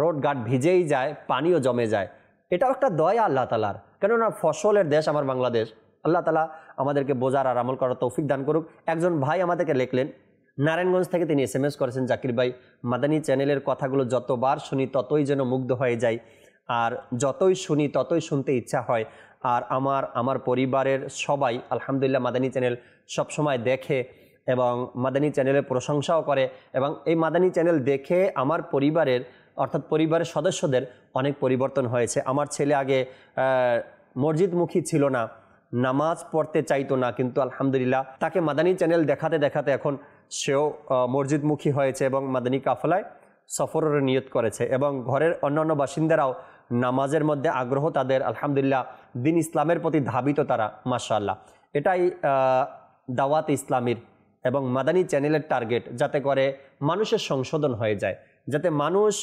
রোড গার্ড ভিজেই যায় পানিও জমে যায় এটাও একটা দয়া আল্লাহ তালার কেননা ফসলের দেশ আমার বাংলাদেশ আল্লাহ তালা আমাদেরকে বোঝার আর আমল করার তৌফিক দান করুক একজন ভাই আমাদেরকে লেখলেন নারায়ণগঞ্জ থেকে তিনি এস এম এস করেছেন জাকির ভাই মাদানী চ্যানেলের কথাগুলো যতবার শুনি ততই যেন মুগ্ধ হয়ে যায় আর যতই শুনি ততই শুনতে ইচ্ছা হয় আর আমার আমার পরিবারের সবাই আলহামদুলিল্লাহ মাদানী চ্যানেল সবসময় দেখে এবং মাদানী চ্যানেলের প্রশংসাও করে এবং এই মাদানী চ্যানেল দেখে আমার পরিবারের অর্থাৎ পরিবারের সদস্যদের অনেক পরিবর্তন হয়েছে আমার ছেলে আগে মসজিদমুখী ছিল না নামাজ পড়তে চাইতো না কিন্তু আলহামদুলিল্লাহ তাকে মাদানী চ্যানেল দেখাতে দেখাতে এখন সেও মসজিদমুখী হয়েছে এবং মাদানী কাফলায় সফরের নিয়ত করেছে এবং ঘরের অন্যান্য বাসিন্দারাও নামাজের মধ্যে আগ্রহ তাদের আলহামদুলিল্লাহ দিন ইসলামের প্রতি ধাবিত তারা মাশাল্লাহ এটাই দাওয়াত ইসলামীর এবং মাদানী চ্যানেলের টার্গেট যাতে করে মানুষের সংশোধন হয়ে যায় যাতে মানুষ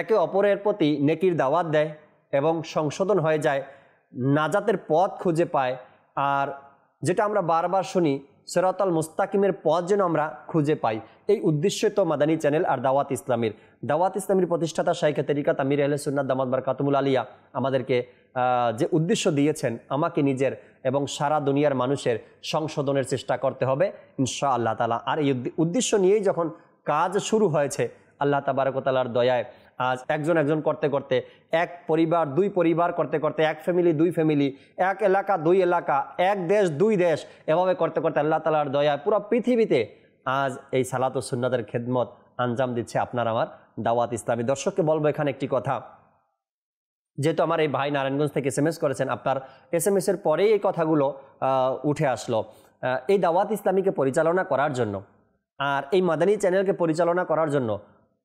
একে অপরের প্রতি নেকির দাওয়াত দেয় এবং সংশোধন হয়ে যায় নাজাতের পথ খুঁজে পায় আর যেটা আমরা বারবার শুনি সেরাতল মুস্তাকিমের পথ যেন আমরা খুঁজে পাই এই উদ্দেশ্য তো মাদানী চ্যানেল আর দাওয়াত ইসলামীর দাওয়াত ইসলামীর প্রতিষ্ঠাতা শাইখে তেরিকা তামির আহলে সুন্নাত দামাত বারকাতুমুল আলিয়া আমাদেরকে যে উদ্দেশ্য দিয়েছেন আমাকে নিজের এবং সারা দুনিয়ার মানুষের সংশোধনের চেষ্টা করতে হবে ইনশা আল্লাহ তালা আর এই উদ্দেশ্য নিয়েই যখন কাজ শুরু হয়েছে আল্লাহ তাবারকতালার দয়ায় আজ একজন একজন করতে করতে এক পরিবার দুই পরিবার করতে করতে এক ফ্যামিলি দুই ফ্যামিলি এক এলাকা দুই এলাকা এক দেশ দুই দেশ এভাবে করতে করতে আল্লাহ তালার দয়া পুরো পৃথিবীতে আজ এই সালাত সুন্নাদের খেদমত আঞ্জাম দিচ্ছে আপনার আমার দাওয়াত ইসলামী দর্শককে বলবো এখানে একটি কথা যেহেতু আমার এই ভাই নারায়ণগঞ্জ থেকে এস এম এস করেছেন আপনার এস এম এসের পরেই এই কথাগুলো উঠে আসলো এই দাওয়াত ইসলামীকে পরিচালনা করার জন্য আর এই মাদানী চ্যানেলকে পরিচালনা করার জন্য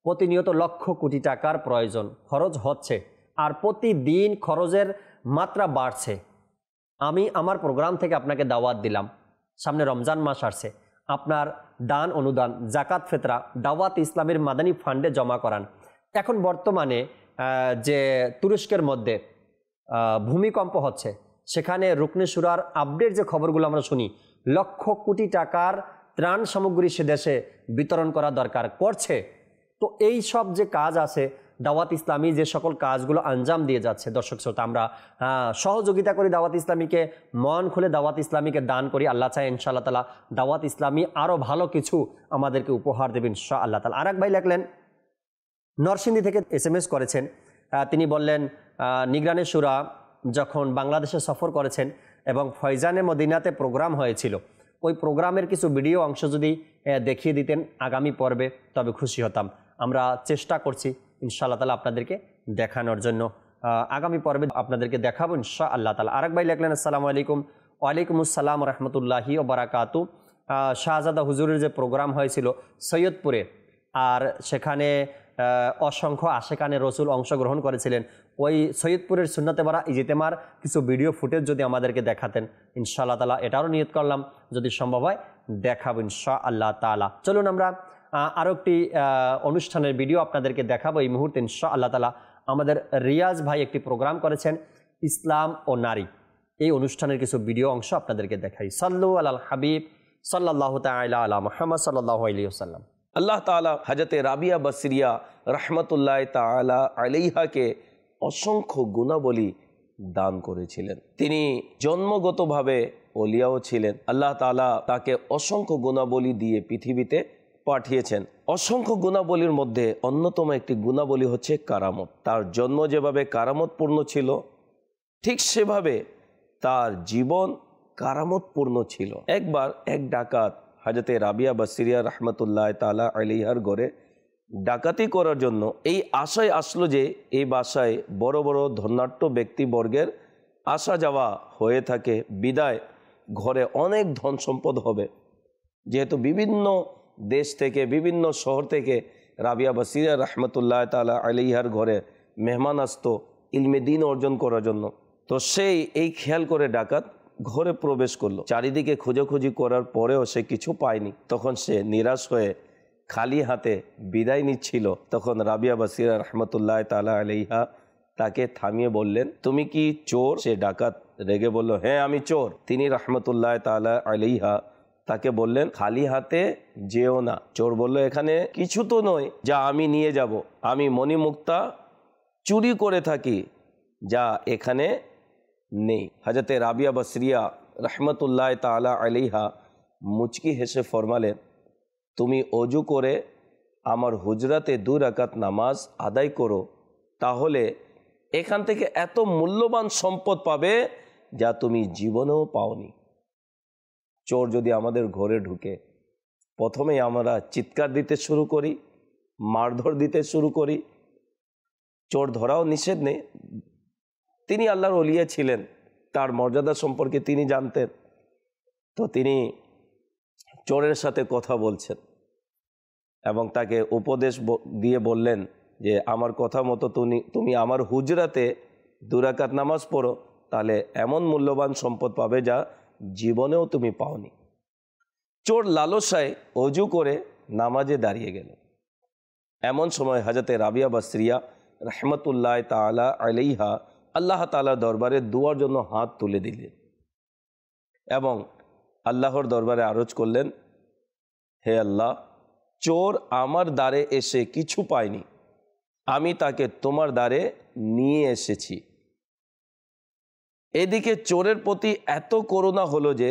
প্রতিনিয়ত লক্ষ কোটি টাকার প্রয়োজন খরচ হচ্ছে আর প্রতিদিন খরচের মাত্রা বাড়ছে আমি আমার প্রোগ্রাম থেকে আপনাকে দাওয়াত দিলাম সামনে রমজান মাস আসছে আপনার দান অনুদান জাকাত ফেতরা দাওয়াত ইসলামের মাদানী ফান্ডে জমা করান এখন বর্তমানে যে তুরস্কের মধ্যে ভূমিকম্প হচ্ছে সেখানে রুকনেশ্বরার আপডেট যে খবরগুলো আমরা শুনি লক্ষ কোটি টাকার ত্রাণ সামগ্রী সে দেশে বিতরণ করা দরকার করছে তো এই সব যে কাজ আছে দাওয়াত ইসলামী যে সকল কাজগুলো আঞ্জাম দিয়ে যাচ্ছে দর্শক শ্রোতা আমরা সহযোগিতা করি দাওয়াত ইসলামীকে মন খুলে দাওয়াত ইসলামীকে দান করি আল্লাহ চাই ইনশাল্লাহ তালা দাওয়াত ইসলামী আরও ভালো কিছু আমাদেরকে উপহার দেবেন শাহ আল্লাহ তালা আর ভাই লেখলেন নরসিংদী থেকে এস করেছেন তিনি বললেন নিগরানে সুরা যখন বাংলাদেশে সফর করেছেন এবং ফয়জানে মদিনাতে প্রোগ্রাম হয়েছিল ওই প্রোগ্রামের কিছু ভিডিও অংশ যদি দেখিয়ে দিতেন আগামী পর্বে তবে খুশি হতাম আমরা চেষ্টা করছি ইনশাআল্লাহ তালা আপনাদেরকে দেখানোর জন্য আগামী পর্বে আপনাদেরকে দেখাবো ইনশা আল্লাহ তালা আরেক ভাই লেখলেন আসসালামু আলাইকুম ওয়ালাইকুম আসসালাম রহমতুল্লাহি ও বারাকাতু শাহজাদা হুজুরের যে প্রোগ্রাম হয়েছিল সৈয়দপুরে আর সেখানে অসংখ্য আশেখানে রসুল অংশগ্রহণ করেছিলেন ওই সৈয়দপুরের সুন্নাতে বারা ইজতেমার কিছু ভিডিও ফুটেজ যদি আমাদেরকে দেখাতেন ইনশাআল্লাহ তালা এটারও নিয়ত করলাম যদি সম্ভব হয় দেখাবো ইনশা আল্লাহ তালা চলুন আমরা আরও একটি অনুষ্ঠানের ভিডিও আপনাদেরকে দেখাবো এই মুহূর্তে ইনশা আল্লাহ তালা আমাদের রিয়াজ ভাই একটি প্রোগ্রাম করেছেন ইসলাম ও নারী এই অনুষ্ঠানের কিছু ভিডিও অংশ আপনাদেরকে দেখাই সাল্লু আল্লাহ হাবিব সাল্লাহ তালা আলা মোহাম্মদ সাল্লাহ আলিয়াল্লাম আল্লাহ তালা হাজতে রাবিয়া বসরিয়া রহমতুল্লাহ তালা আলাইহাকে অসংখ্য গুণাবলী দান করেছিলেন তিনি জন্মগতভাবে অলিয়াও ছিলেন আল্লাহ তালা তাকে অসংখ্য গুণাবলী দিয়ে পৃথিবীতে পাঠিয়েছেন অসংখ্য গুণাবলীর মধ্যে অন্যতম একটি গুণাবলী হচ্ছে কারামত তার জন্ম যেভাবে কারামতপূর্ণ ছিল ঠিক সেভাবে তার জীবন কারামতপূর্ণ ছিল একবার এক ডাকাত হাজতে রাবিয়া বা সিরিয়া রহমতুল্লাহ তালা আলিহার গড়ে ডাকাতি করার জন্য এই আশায় আসলো যে এই বাসায় বড় বড় ধনাট্য ব্যক্তিবর্গের আসা যাওয়া হয়ে থাকে বিদায় ঘরে অনেক ধন সম্পদ হবে যেহেতু বিভিন্ন দেশ থেকে বিভিন্ন শহর থেকে রাবিয়া বাসিরা রহমতুল্লাহ তালা আলিহার ঘরে মেহমান আসতো ইলমে দিন অর্জন করার জন্য তো সেই এই খেয়াল করে ডাকাত ঘরে প্রবেশ করলো চারিদিকে খোঁজাখুঁজি করার পরেও সে কিছু পায়নি তখন সে নিরাশ হয়ে খালি হাতে বিদায় নিচ্ছিল তখন রাবিয়া বাসিরা রহমতুল্লাহ তালা আলিহা তাকে থামিয়ে বললেন তুমি কি চোর সে ডাকাত রেগে বলল হ্যাঁ আমি চোর তিনি রহমতুল্লাহ তালা আলিহা তাকে বললেন খালি হাতে যেও না চোর বলল এখানে কিছু তো নয় যা আমি নিয়ে যাব আমি মণিমুক্তা চুরি করে থাকি যা এখানে নেই হাজাতে রাবিয়া বসরিয়া রহমতুল্লাহ তালা আলিহা মুচকি হেসে ফরমালেন তুমি অজু করে আমার হুজরাতে দু রাকাত নামাজ আদায় করো তাহলে এখান থেকে এত মূল্যবান সম্পদ পাবে যা তুমি জীবনেও পাওনি চোর যদি আমাদের ঘরে ঢুকে প্রথমেই আমরা চিৎকার দিতে শুরু করি মারধর দিতে শুরু করি চোর ধরাও নিষেধ নেই তিনি আল্লাহর অলিয়া ছিলেন তার মর্যাদা সম্পর্কে তিনি জানতেন তো তিনি চোরের সাথে কথা বলছেন এবং তাকে উপদেশ দিয়ে বললেন যে আমার কথা মতো তুমি তুমি আমার হুজরাতে দুরাকাত নামাজ পড়ো তাহলে এমন মূল্যবান সম্পদ পাবে যা জীবনেও তুমি পাওনি চোর লালসায় অজু করে নামাজে দাঁড়িয়ে গেল এমন সময় হাজরতে রাবিয়া বা শ্রিয়া রহমতুল্লাহ তালা আলাইহা আল্লাহ তালা দরবারে দুয়ার জন্য হাত তুলে দিলেন এবং আল্লাহর দরবারে আরজ করলেন হে আল্লাহ চোর আমার দ্বারে এসে কিছু পায়নি আমি তাকে তোমার দ্বারে নিয়ে এসেছি এদিকে চোরের প্রতি এত করুণা হলো যে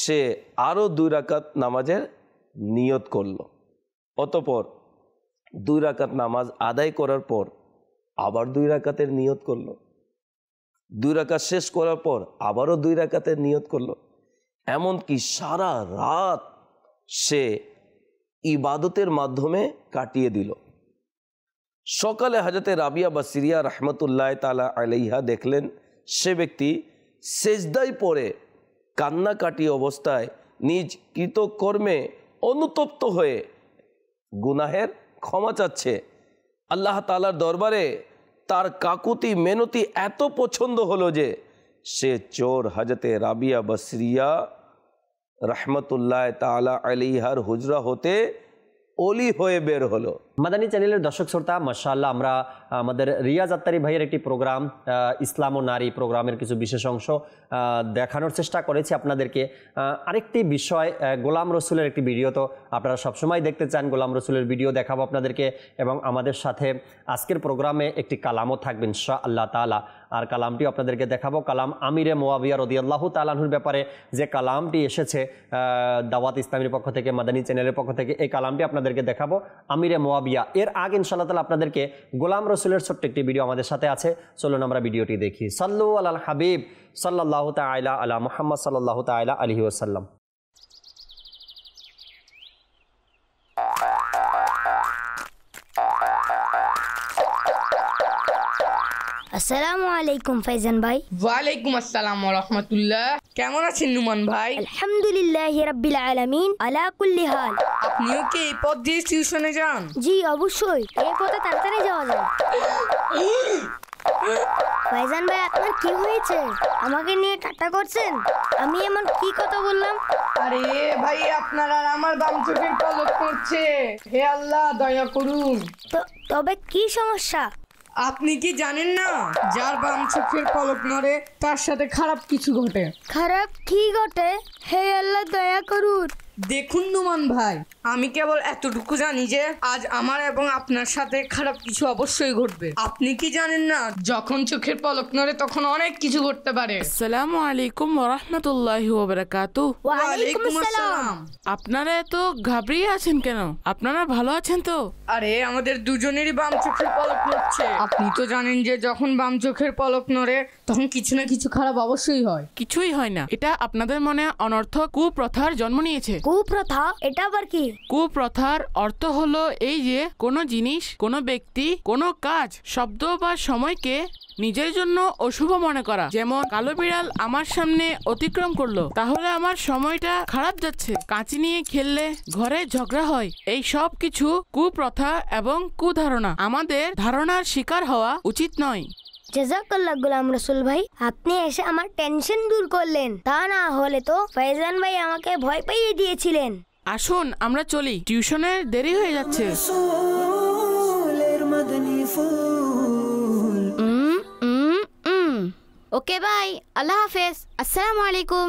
সে আরও দুই রাকাত নামাজের নিয়ত করল অতপর দুই রাকাত নামাজ আদায় করার পর আবার দুই রাকাতের নিয়ত করলো দুই রাকাত শেষ করার পর আবারও দুই রাকাতের নিয়ত করলো এমনকি সারা রাত সে ইবাদতের মাধ্যমে কাটিয়ে দিল সকালে হাজাতে রাবিয়া বা সিরিয়া রহমতুল্লাহ তালা আলাইহা দেখলেন সে ব্যক্তি সেজদাই পরে কান্নাকাটি অবস্থায় নিজ কৃতকর্মে অনুতপ্ত হয়ে গুনাহের ক্ষমা চাচ্ছে আল্লাহ তালার দরবারে তার কাকুতি মেনতি এত পছন্দ হলো যে সে চোর হাজতে রাবিয়া বসরিয়া রহমতুল্লাহ তালা আলিহার হুজরা হতে অলি হয়ে বের হলো মাদানী চ্যানেলের দর্শক শ্রোতা মাসাল্লাহ আমরা আমাদের রিয়াজ আত্তারি ভাইয়ের একটি প্রোগ্রাম ইসলাম ও নারী প্রোগ্রামের কিছু বিশেষ অংশ দেখানোর চেষ্টা করেছি আপনাদেরকে আরেকটি বিষয় গোলাম রসুলের একটি ভিডিও তো আপনারা সবসময় দেখতে চান গোলাম রসুলের ভিডিও দেখাবো আপনাদেরকে এবং আমাদের সাথে আজকের প্রোগ্রামে একটি কালামও থাকবেন শাহ আল্লাহ তালা আর কালামটি আপনাদেরকে দেখাবো কালাম আমিরে মোয়াবিয়া রদিয়াল্লাহ তালাহুর ব্যাপারে যে কালামটি এসেছে দাওয়াত ইসলামের পক্ষ থেকে মাদানী চ্যানেলের পক্ষ থেকে এই কালামটি আপনাদেরকে দেখাবো আমিরে মোয়াবিয়া মুয়াবিয়া এর আগে ইনশাল্লাহ তালা আপনাদেরকে গোলাম রসুলের ছোট্ট একটি ভিডিও আমাদের সাথে আছে চলুন আমরা ভিডিওটি দেখি সাল্লু আল হাবিব সাল্লাহ তাইলা আলা মোহাম্মদ সাল্লাহ তাইলা আলহি ওসাল্লাম আসসালামু আলাইকুম ফাইজান ভাই ওয়ালাইকুম আসসালাম রহমতুল্লাহ কেমন আছেন নুমান ভাই আলহামদুলিল্লাহ রাব্বিল আলামিন আলা কুল্লি হাল আপনিও কি এই পথ দিয়ে টিউশনে যান জি অবশ্যই এই পথে তাড়াতাড়ি যাওয়া যায় ফাইজান ভাই আপনার কি হয়েছে আমাকে নিয়ে টাটা করছেন আমি এমন কি কথা বললাম আরে ভাই আপনার আমার বাম চোখের পলক করছে হে আল্লাহ দয়া করুন তো তবে কি সমস্যা আপনি কি জানেন না যার বাম চোখের পলক নড়ে তার সাথে খারাপ কিছু ঘটে খারাপ কি ঘটে হে আল্লাহ দয়া করুন দেখুন নুমান ভাই আমি কেবল এতটুকু জানি যে আজ আমার এবং আপনার সাথে খারাপ কিছু অবশ্যই ঘটবে আপনি কি জানেন না যখন চোখের পলক নড়ে তখন অনেক কিছু ঘটতে পারে আসসালামু আলাইকুম রাহমাতুল্লাহি ওয়া বারাকাতু আলাইকুম আসসালাম আপনারা এত ঘাবড়িয়ে আছেন কেন আপনারা ভালো আছেন তো আরে আমাদের দুজনেরই বাম চোখের পলক নড়ছে আপনি তো জানেন যে যখন বাম চোখের পলক নড়ে তখন কিছু না কিছু খারাপ অবশ্যই হয় কিছুই হয় না এটা আপনাদের মনে অনর্থক কুপ্রথার জন্ম নিয়েছে কুপ্রথা এটা আবার কি কুপ্রথার অর্থ হলো এই যে কোনো জিনিস কোনো ব্যক্তি কোনো কাজ শব্দ বা সময়কে নিজের জন্য অশুভ মনে করা যেমন কালো বিড়াল আমার সামনে অতিক্রম করলো তাহলে আমার সময়টা খারাপ যাচ্ছে কাঁচি নিয়ে খেললে ঘরে ঝগড়া হয় এই সব কিছু কুপ্রথা এবং কুধারণা আমাদের ধারণার শিকার হওয়া উচিত নয় জেজাকাল্লা গুলাম রসুল ভাই আপনি এসে আমার টেনশন দূর করলেন তা না হলে তো ফৈজান ভাই আমাকে ভয় পাইয়ে দিয়েছিলেন আসুন আমরা চলি টিউশনে দেরি হয়ে যাচ্ছে ওকে ভাই আল্লাহ হাফেজ আসসালামু আলাইকুম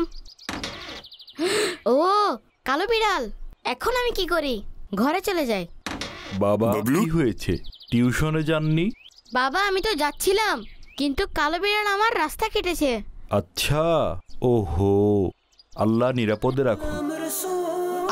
ও কালো বিড়াল এখন আমি কি করি ঘরে চলে যাই বাবা কি হয়েছে টিউশনে যাননি বাবা আমি তো যাচ্ছিলাম কিন্তু কালো বিড়াল আমার রাস্তা কেটেছে আচ্ছা ওহো আল্লাহ নিরাপদে রাখুন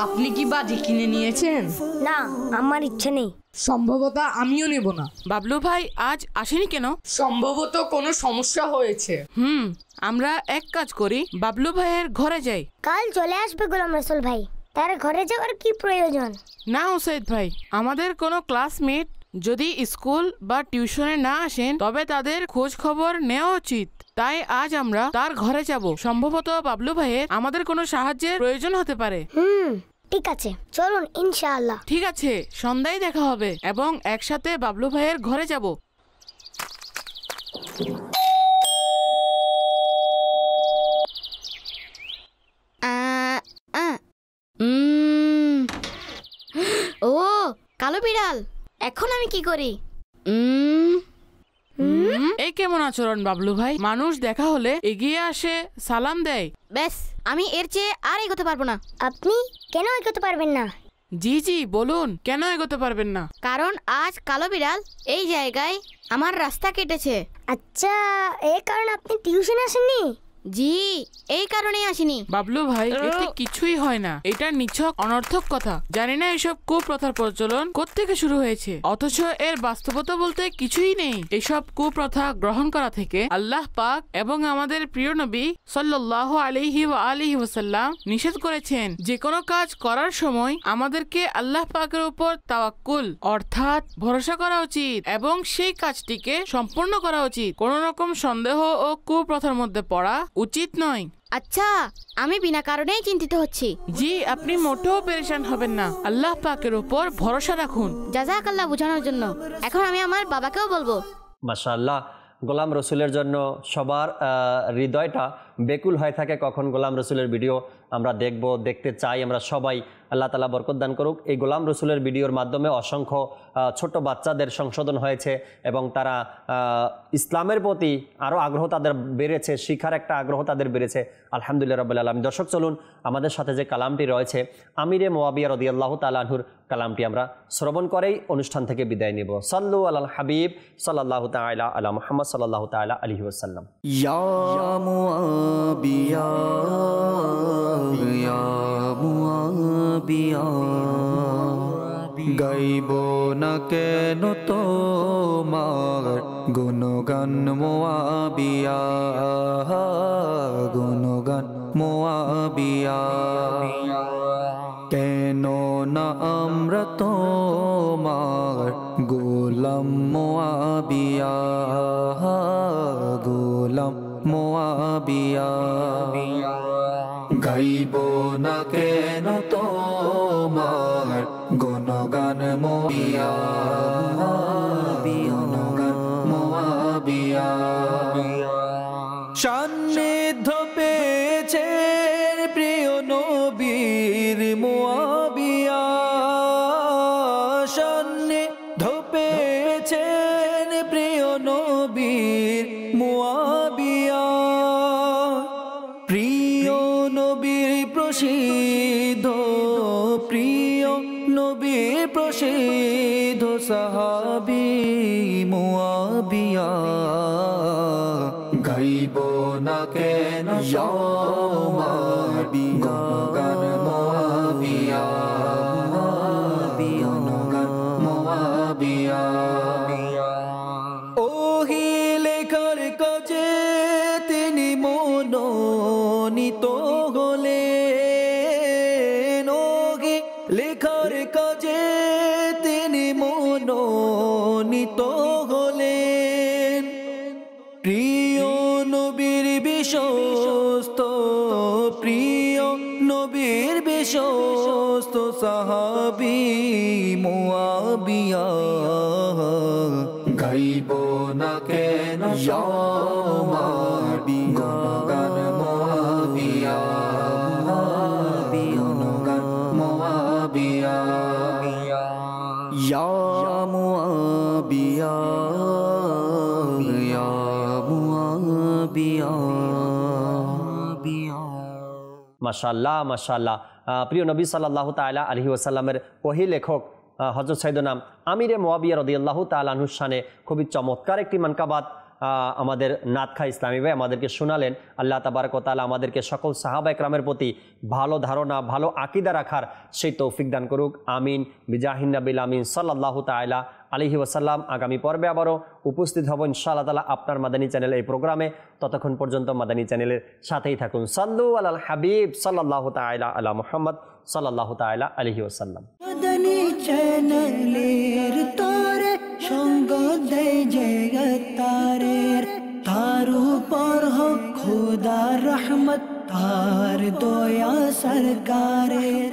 আপনি কি বাজি কিনে নিয়েছেন না আমার ইচ্ছে নেই সম্ভবত আমিও নেব না বাবলু ভাই আজ আসেনি কেন সম্ভবত কোনো সমস্যা হয়েছে হুম আমরা এক কাজ করি বাবলু ভাইয়ের ঘরে যাই কাল চলে আসবে গোলাম রসুল ভাই তার ঘরে যাওয়ার কি প্রয়োজন না ওসাইদ ভাই আমাদের কোনো ক্লাসমেট যদি স্কুল বা টিউশনে না আসেন তবে তাদের খোঁজ খবর নেওয়া উচিত তাই আজ আমরা তার ঘরে যাব সম্ভবত বাবলু ভাইয়ের আমাদের কোনো সাহায্যের প্রয়োজন হতে পারে হুম ঠিক আছে চলুন ইনশাআল্লাহ ঠিক আছে সন্ধ্যায় দেখা হবে এবং একসাথে বাবলু ভাইয়ের ঘরে যাব ও কালো বিড়াল এখন আমি কি করি এই কেমন আচরণ বাবলু ভাই মানুষ দেখা হলে এগিয়ে আসে সালাম দেয় ব্যাস আমি এর চেয়ে আর এগোতে পারবো না আপনি কেন এগোতে পারবেন না জি জি বলুন কেন এগোতে পারবেন না কারণ আজ কালো বিড়াল এই জায়গায় আমার রাস্তা কেটেছে আচ্ছা এই কারণে আপনি টিউশন আসেননি জি এই কারণে আসিনি বাবলু ভাই এতে কিছুই হয় না এটা নিছক অনর্থক কথা জানি না এসব কুপ্রথার প্রচলন থেকে শুরু হয়েছে অথচ এর বাস্তবতা বলতে কিছুই নেই এসব কুপ্রথা গ্রহণ করা থেকে আল্লাহ পাক এবং আমাদের প্রিয় নবী সাল্লাহ আলিহি আলিহি ওসাল্লাম নিষেধ করেছেন যে কোনো কাজ করার সময় আমাদেরকে আল্লাহ পাকের উপর তাওয়াক্কুল অর্থাৎ ভরসা করা উচিত এবং সেই কাজটিকে সম্পূর্ণ করা উচিত কোন রকম সন্দেহ ও কুপ্রথার মধ্যে পড়া উচিত নয় আচ্ছা আমি বিনা কারণেই চিন্তিত হচ্ছি জি আপনি মোটেও পেরেশান হবেন না আল্লাহ পাকের উপর ভরসা রাখুন জাজাকাল্লাহ বোঝানোর জন্য এখন আমি আমার বাবাকেও বলবো মাশাআল্লাহ গোলাম রসুলের জন্য সবার হৃদয়টা বেকুল হয়ে থাকে কখন গোলাম রসুলের ভিডিও আমরা দেখব দেখতে চাই আমরা সবাই আল্লাহ তালা বরকদান করুক এই গোলাম রসুলের ভিডিওর মাধ্যমে অসংখ্য ছোট বাচ্চাদের সংশোধন হয়েছে এবং তারা ইসলামের প্রতি আরও আগ্রহ তাদের বেড়েছে শিখার একটা আগ্রহ তাদের বেড়েছে আলহামদুলিল্লাহ রবুল্লা আলম দর্শক চলুন আমাদের সাথে যে কালামটি রয়েছে আমিরে মোয়াবিয়া রদিয়াল্লাহ তালাহুর কালামটি আমরা শ্রবণ করেই অনুষ্ঠান থেকে বিদায় নিব সাল্লু আল হাবিব সাল্লাহ তালা আল্লাহ মোহাম্মদ সাল্লাহ তালা আলহি মুআবিয়া ইয়া মুআবিয়া গাইব না কেন তো তোমার গুণগান মোয়াবিয়া গুণগান মোয়াবিয়া কেন না আমরা তোমার গোলাম মোয়াবিয়া গাইব না কেন তোমার গুণগান মরিয়া বিশ্বস্ত প্রিয় নবীর বিশ্বস্ত সাহাবি মোয়াবিয়া গাইব না কেন মাশাল্লাহ মাশাল্লাহ প্রিয় নবী সাল্লাহ তালা আলহি ওসাল্লামের ওহি লেখক হজরত নাম আমিরে মোয়াবিয়া রদিয়াল্লাহ আনুষ্ঠানে খুবই চমৎকার একটি মানকাবাদ আমাদের নাতখা ইসলামী ভাই আমাদেরকে শোনালেন আল্লাহ তাবারকতালা আমাদেরকে সকল সাহাবা একরামের প্রতি ভালো ধারণা ভালো আকিদা রাখার সেই তৌফিক দান করুক আমিন বিজাহিন নাবিল আমিন সাল্লাহ তাইলা আলিহি ওসাল্লাম আগামী পর্বে আবারও উপস্থিত হব ইনশাআল্লাহ তালা আপনার মাদানী চ্যানেল এই প্রোগ্রামে ততক্ষণ পর্যন্ত মাদানী চ্যানেলের সাথেই থাকুন সাল্লু আল্লাহ হাবিব সাল্লাহ তাইলা আল্লাহ মোহাম্মদ সাল্লাহ তাইলা আলহি ওসাল্লাম চ্যানেলের তোর সঙ্গ দেয় خدا خود رحمتار دویا سرکاریں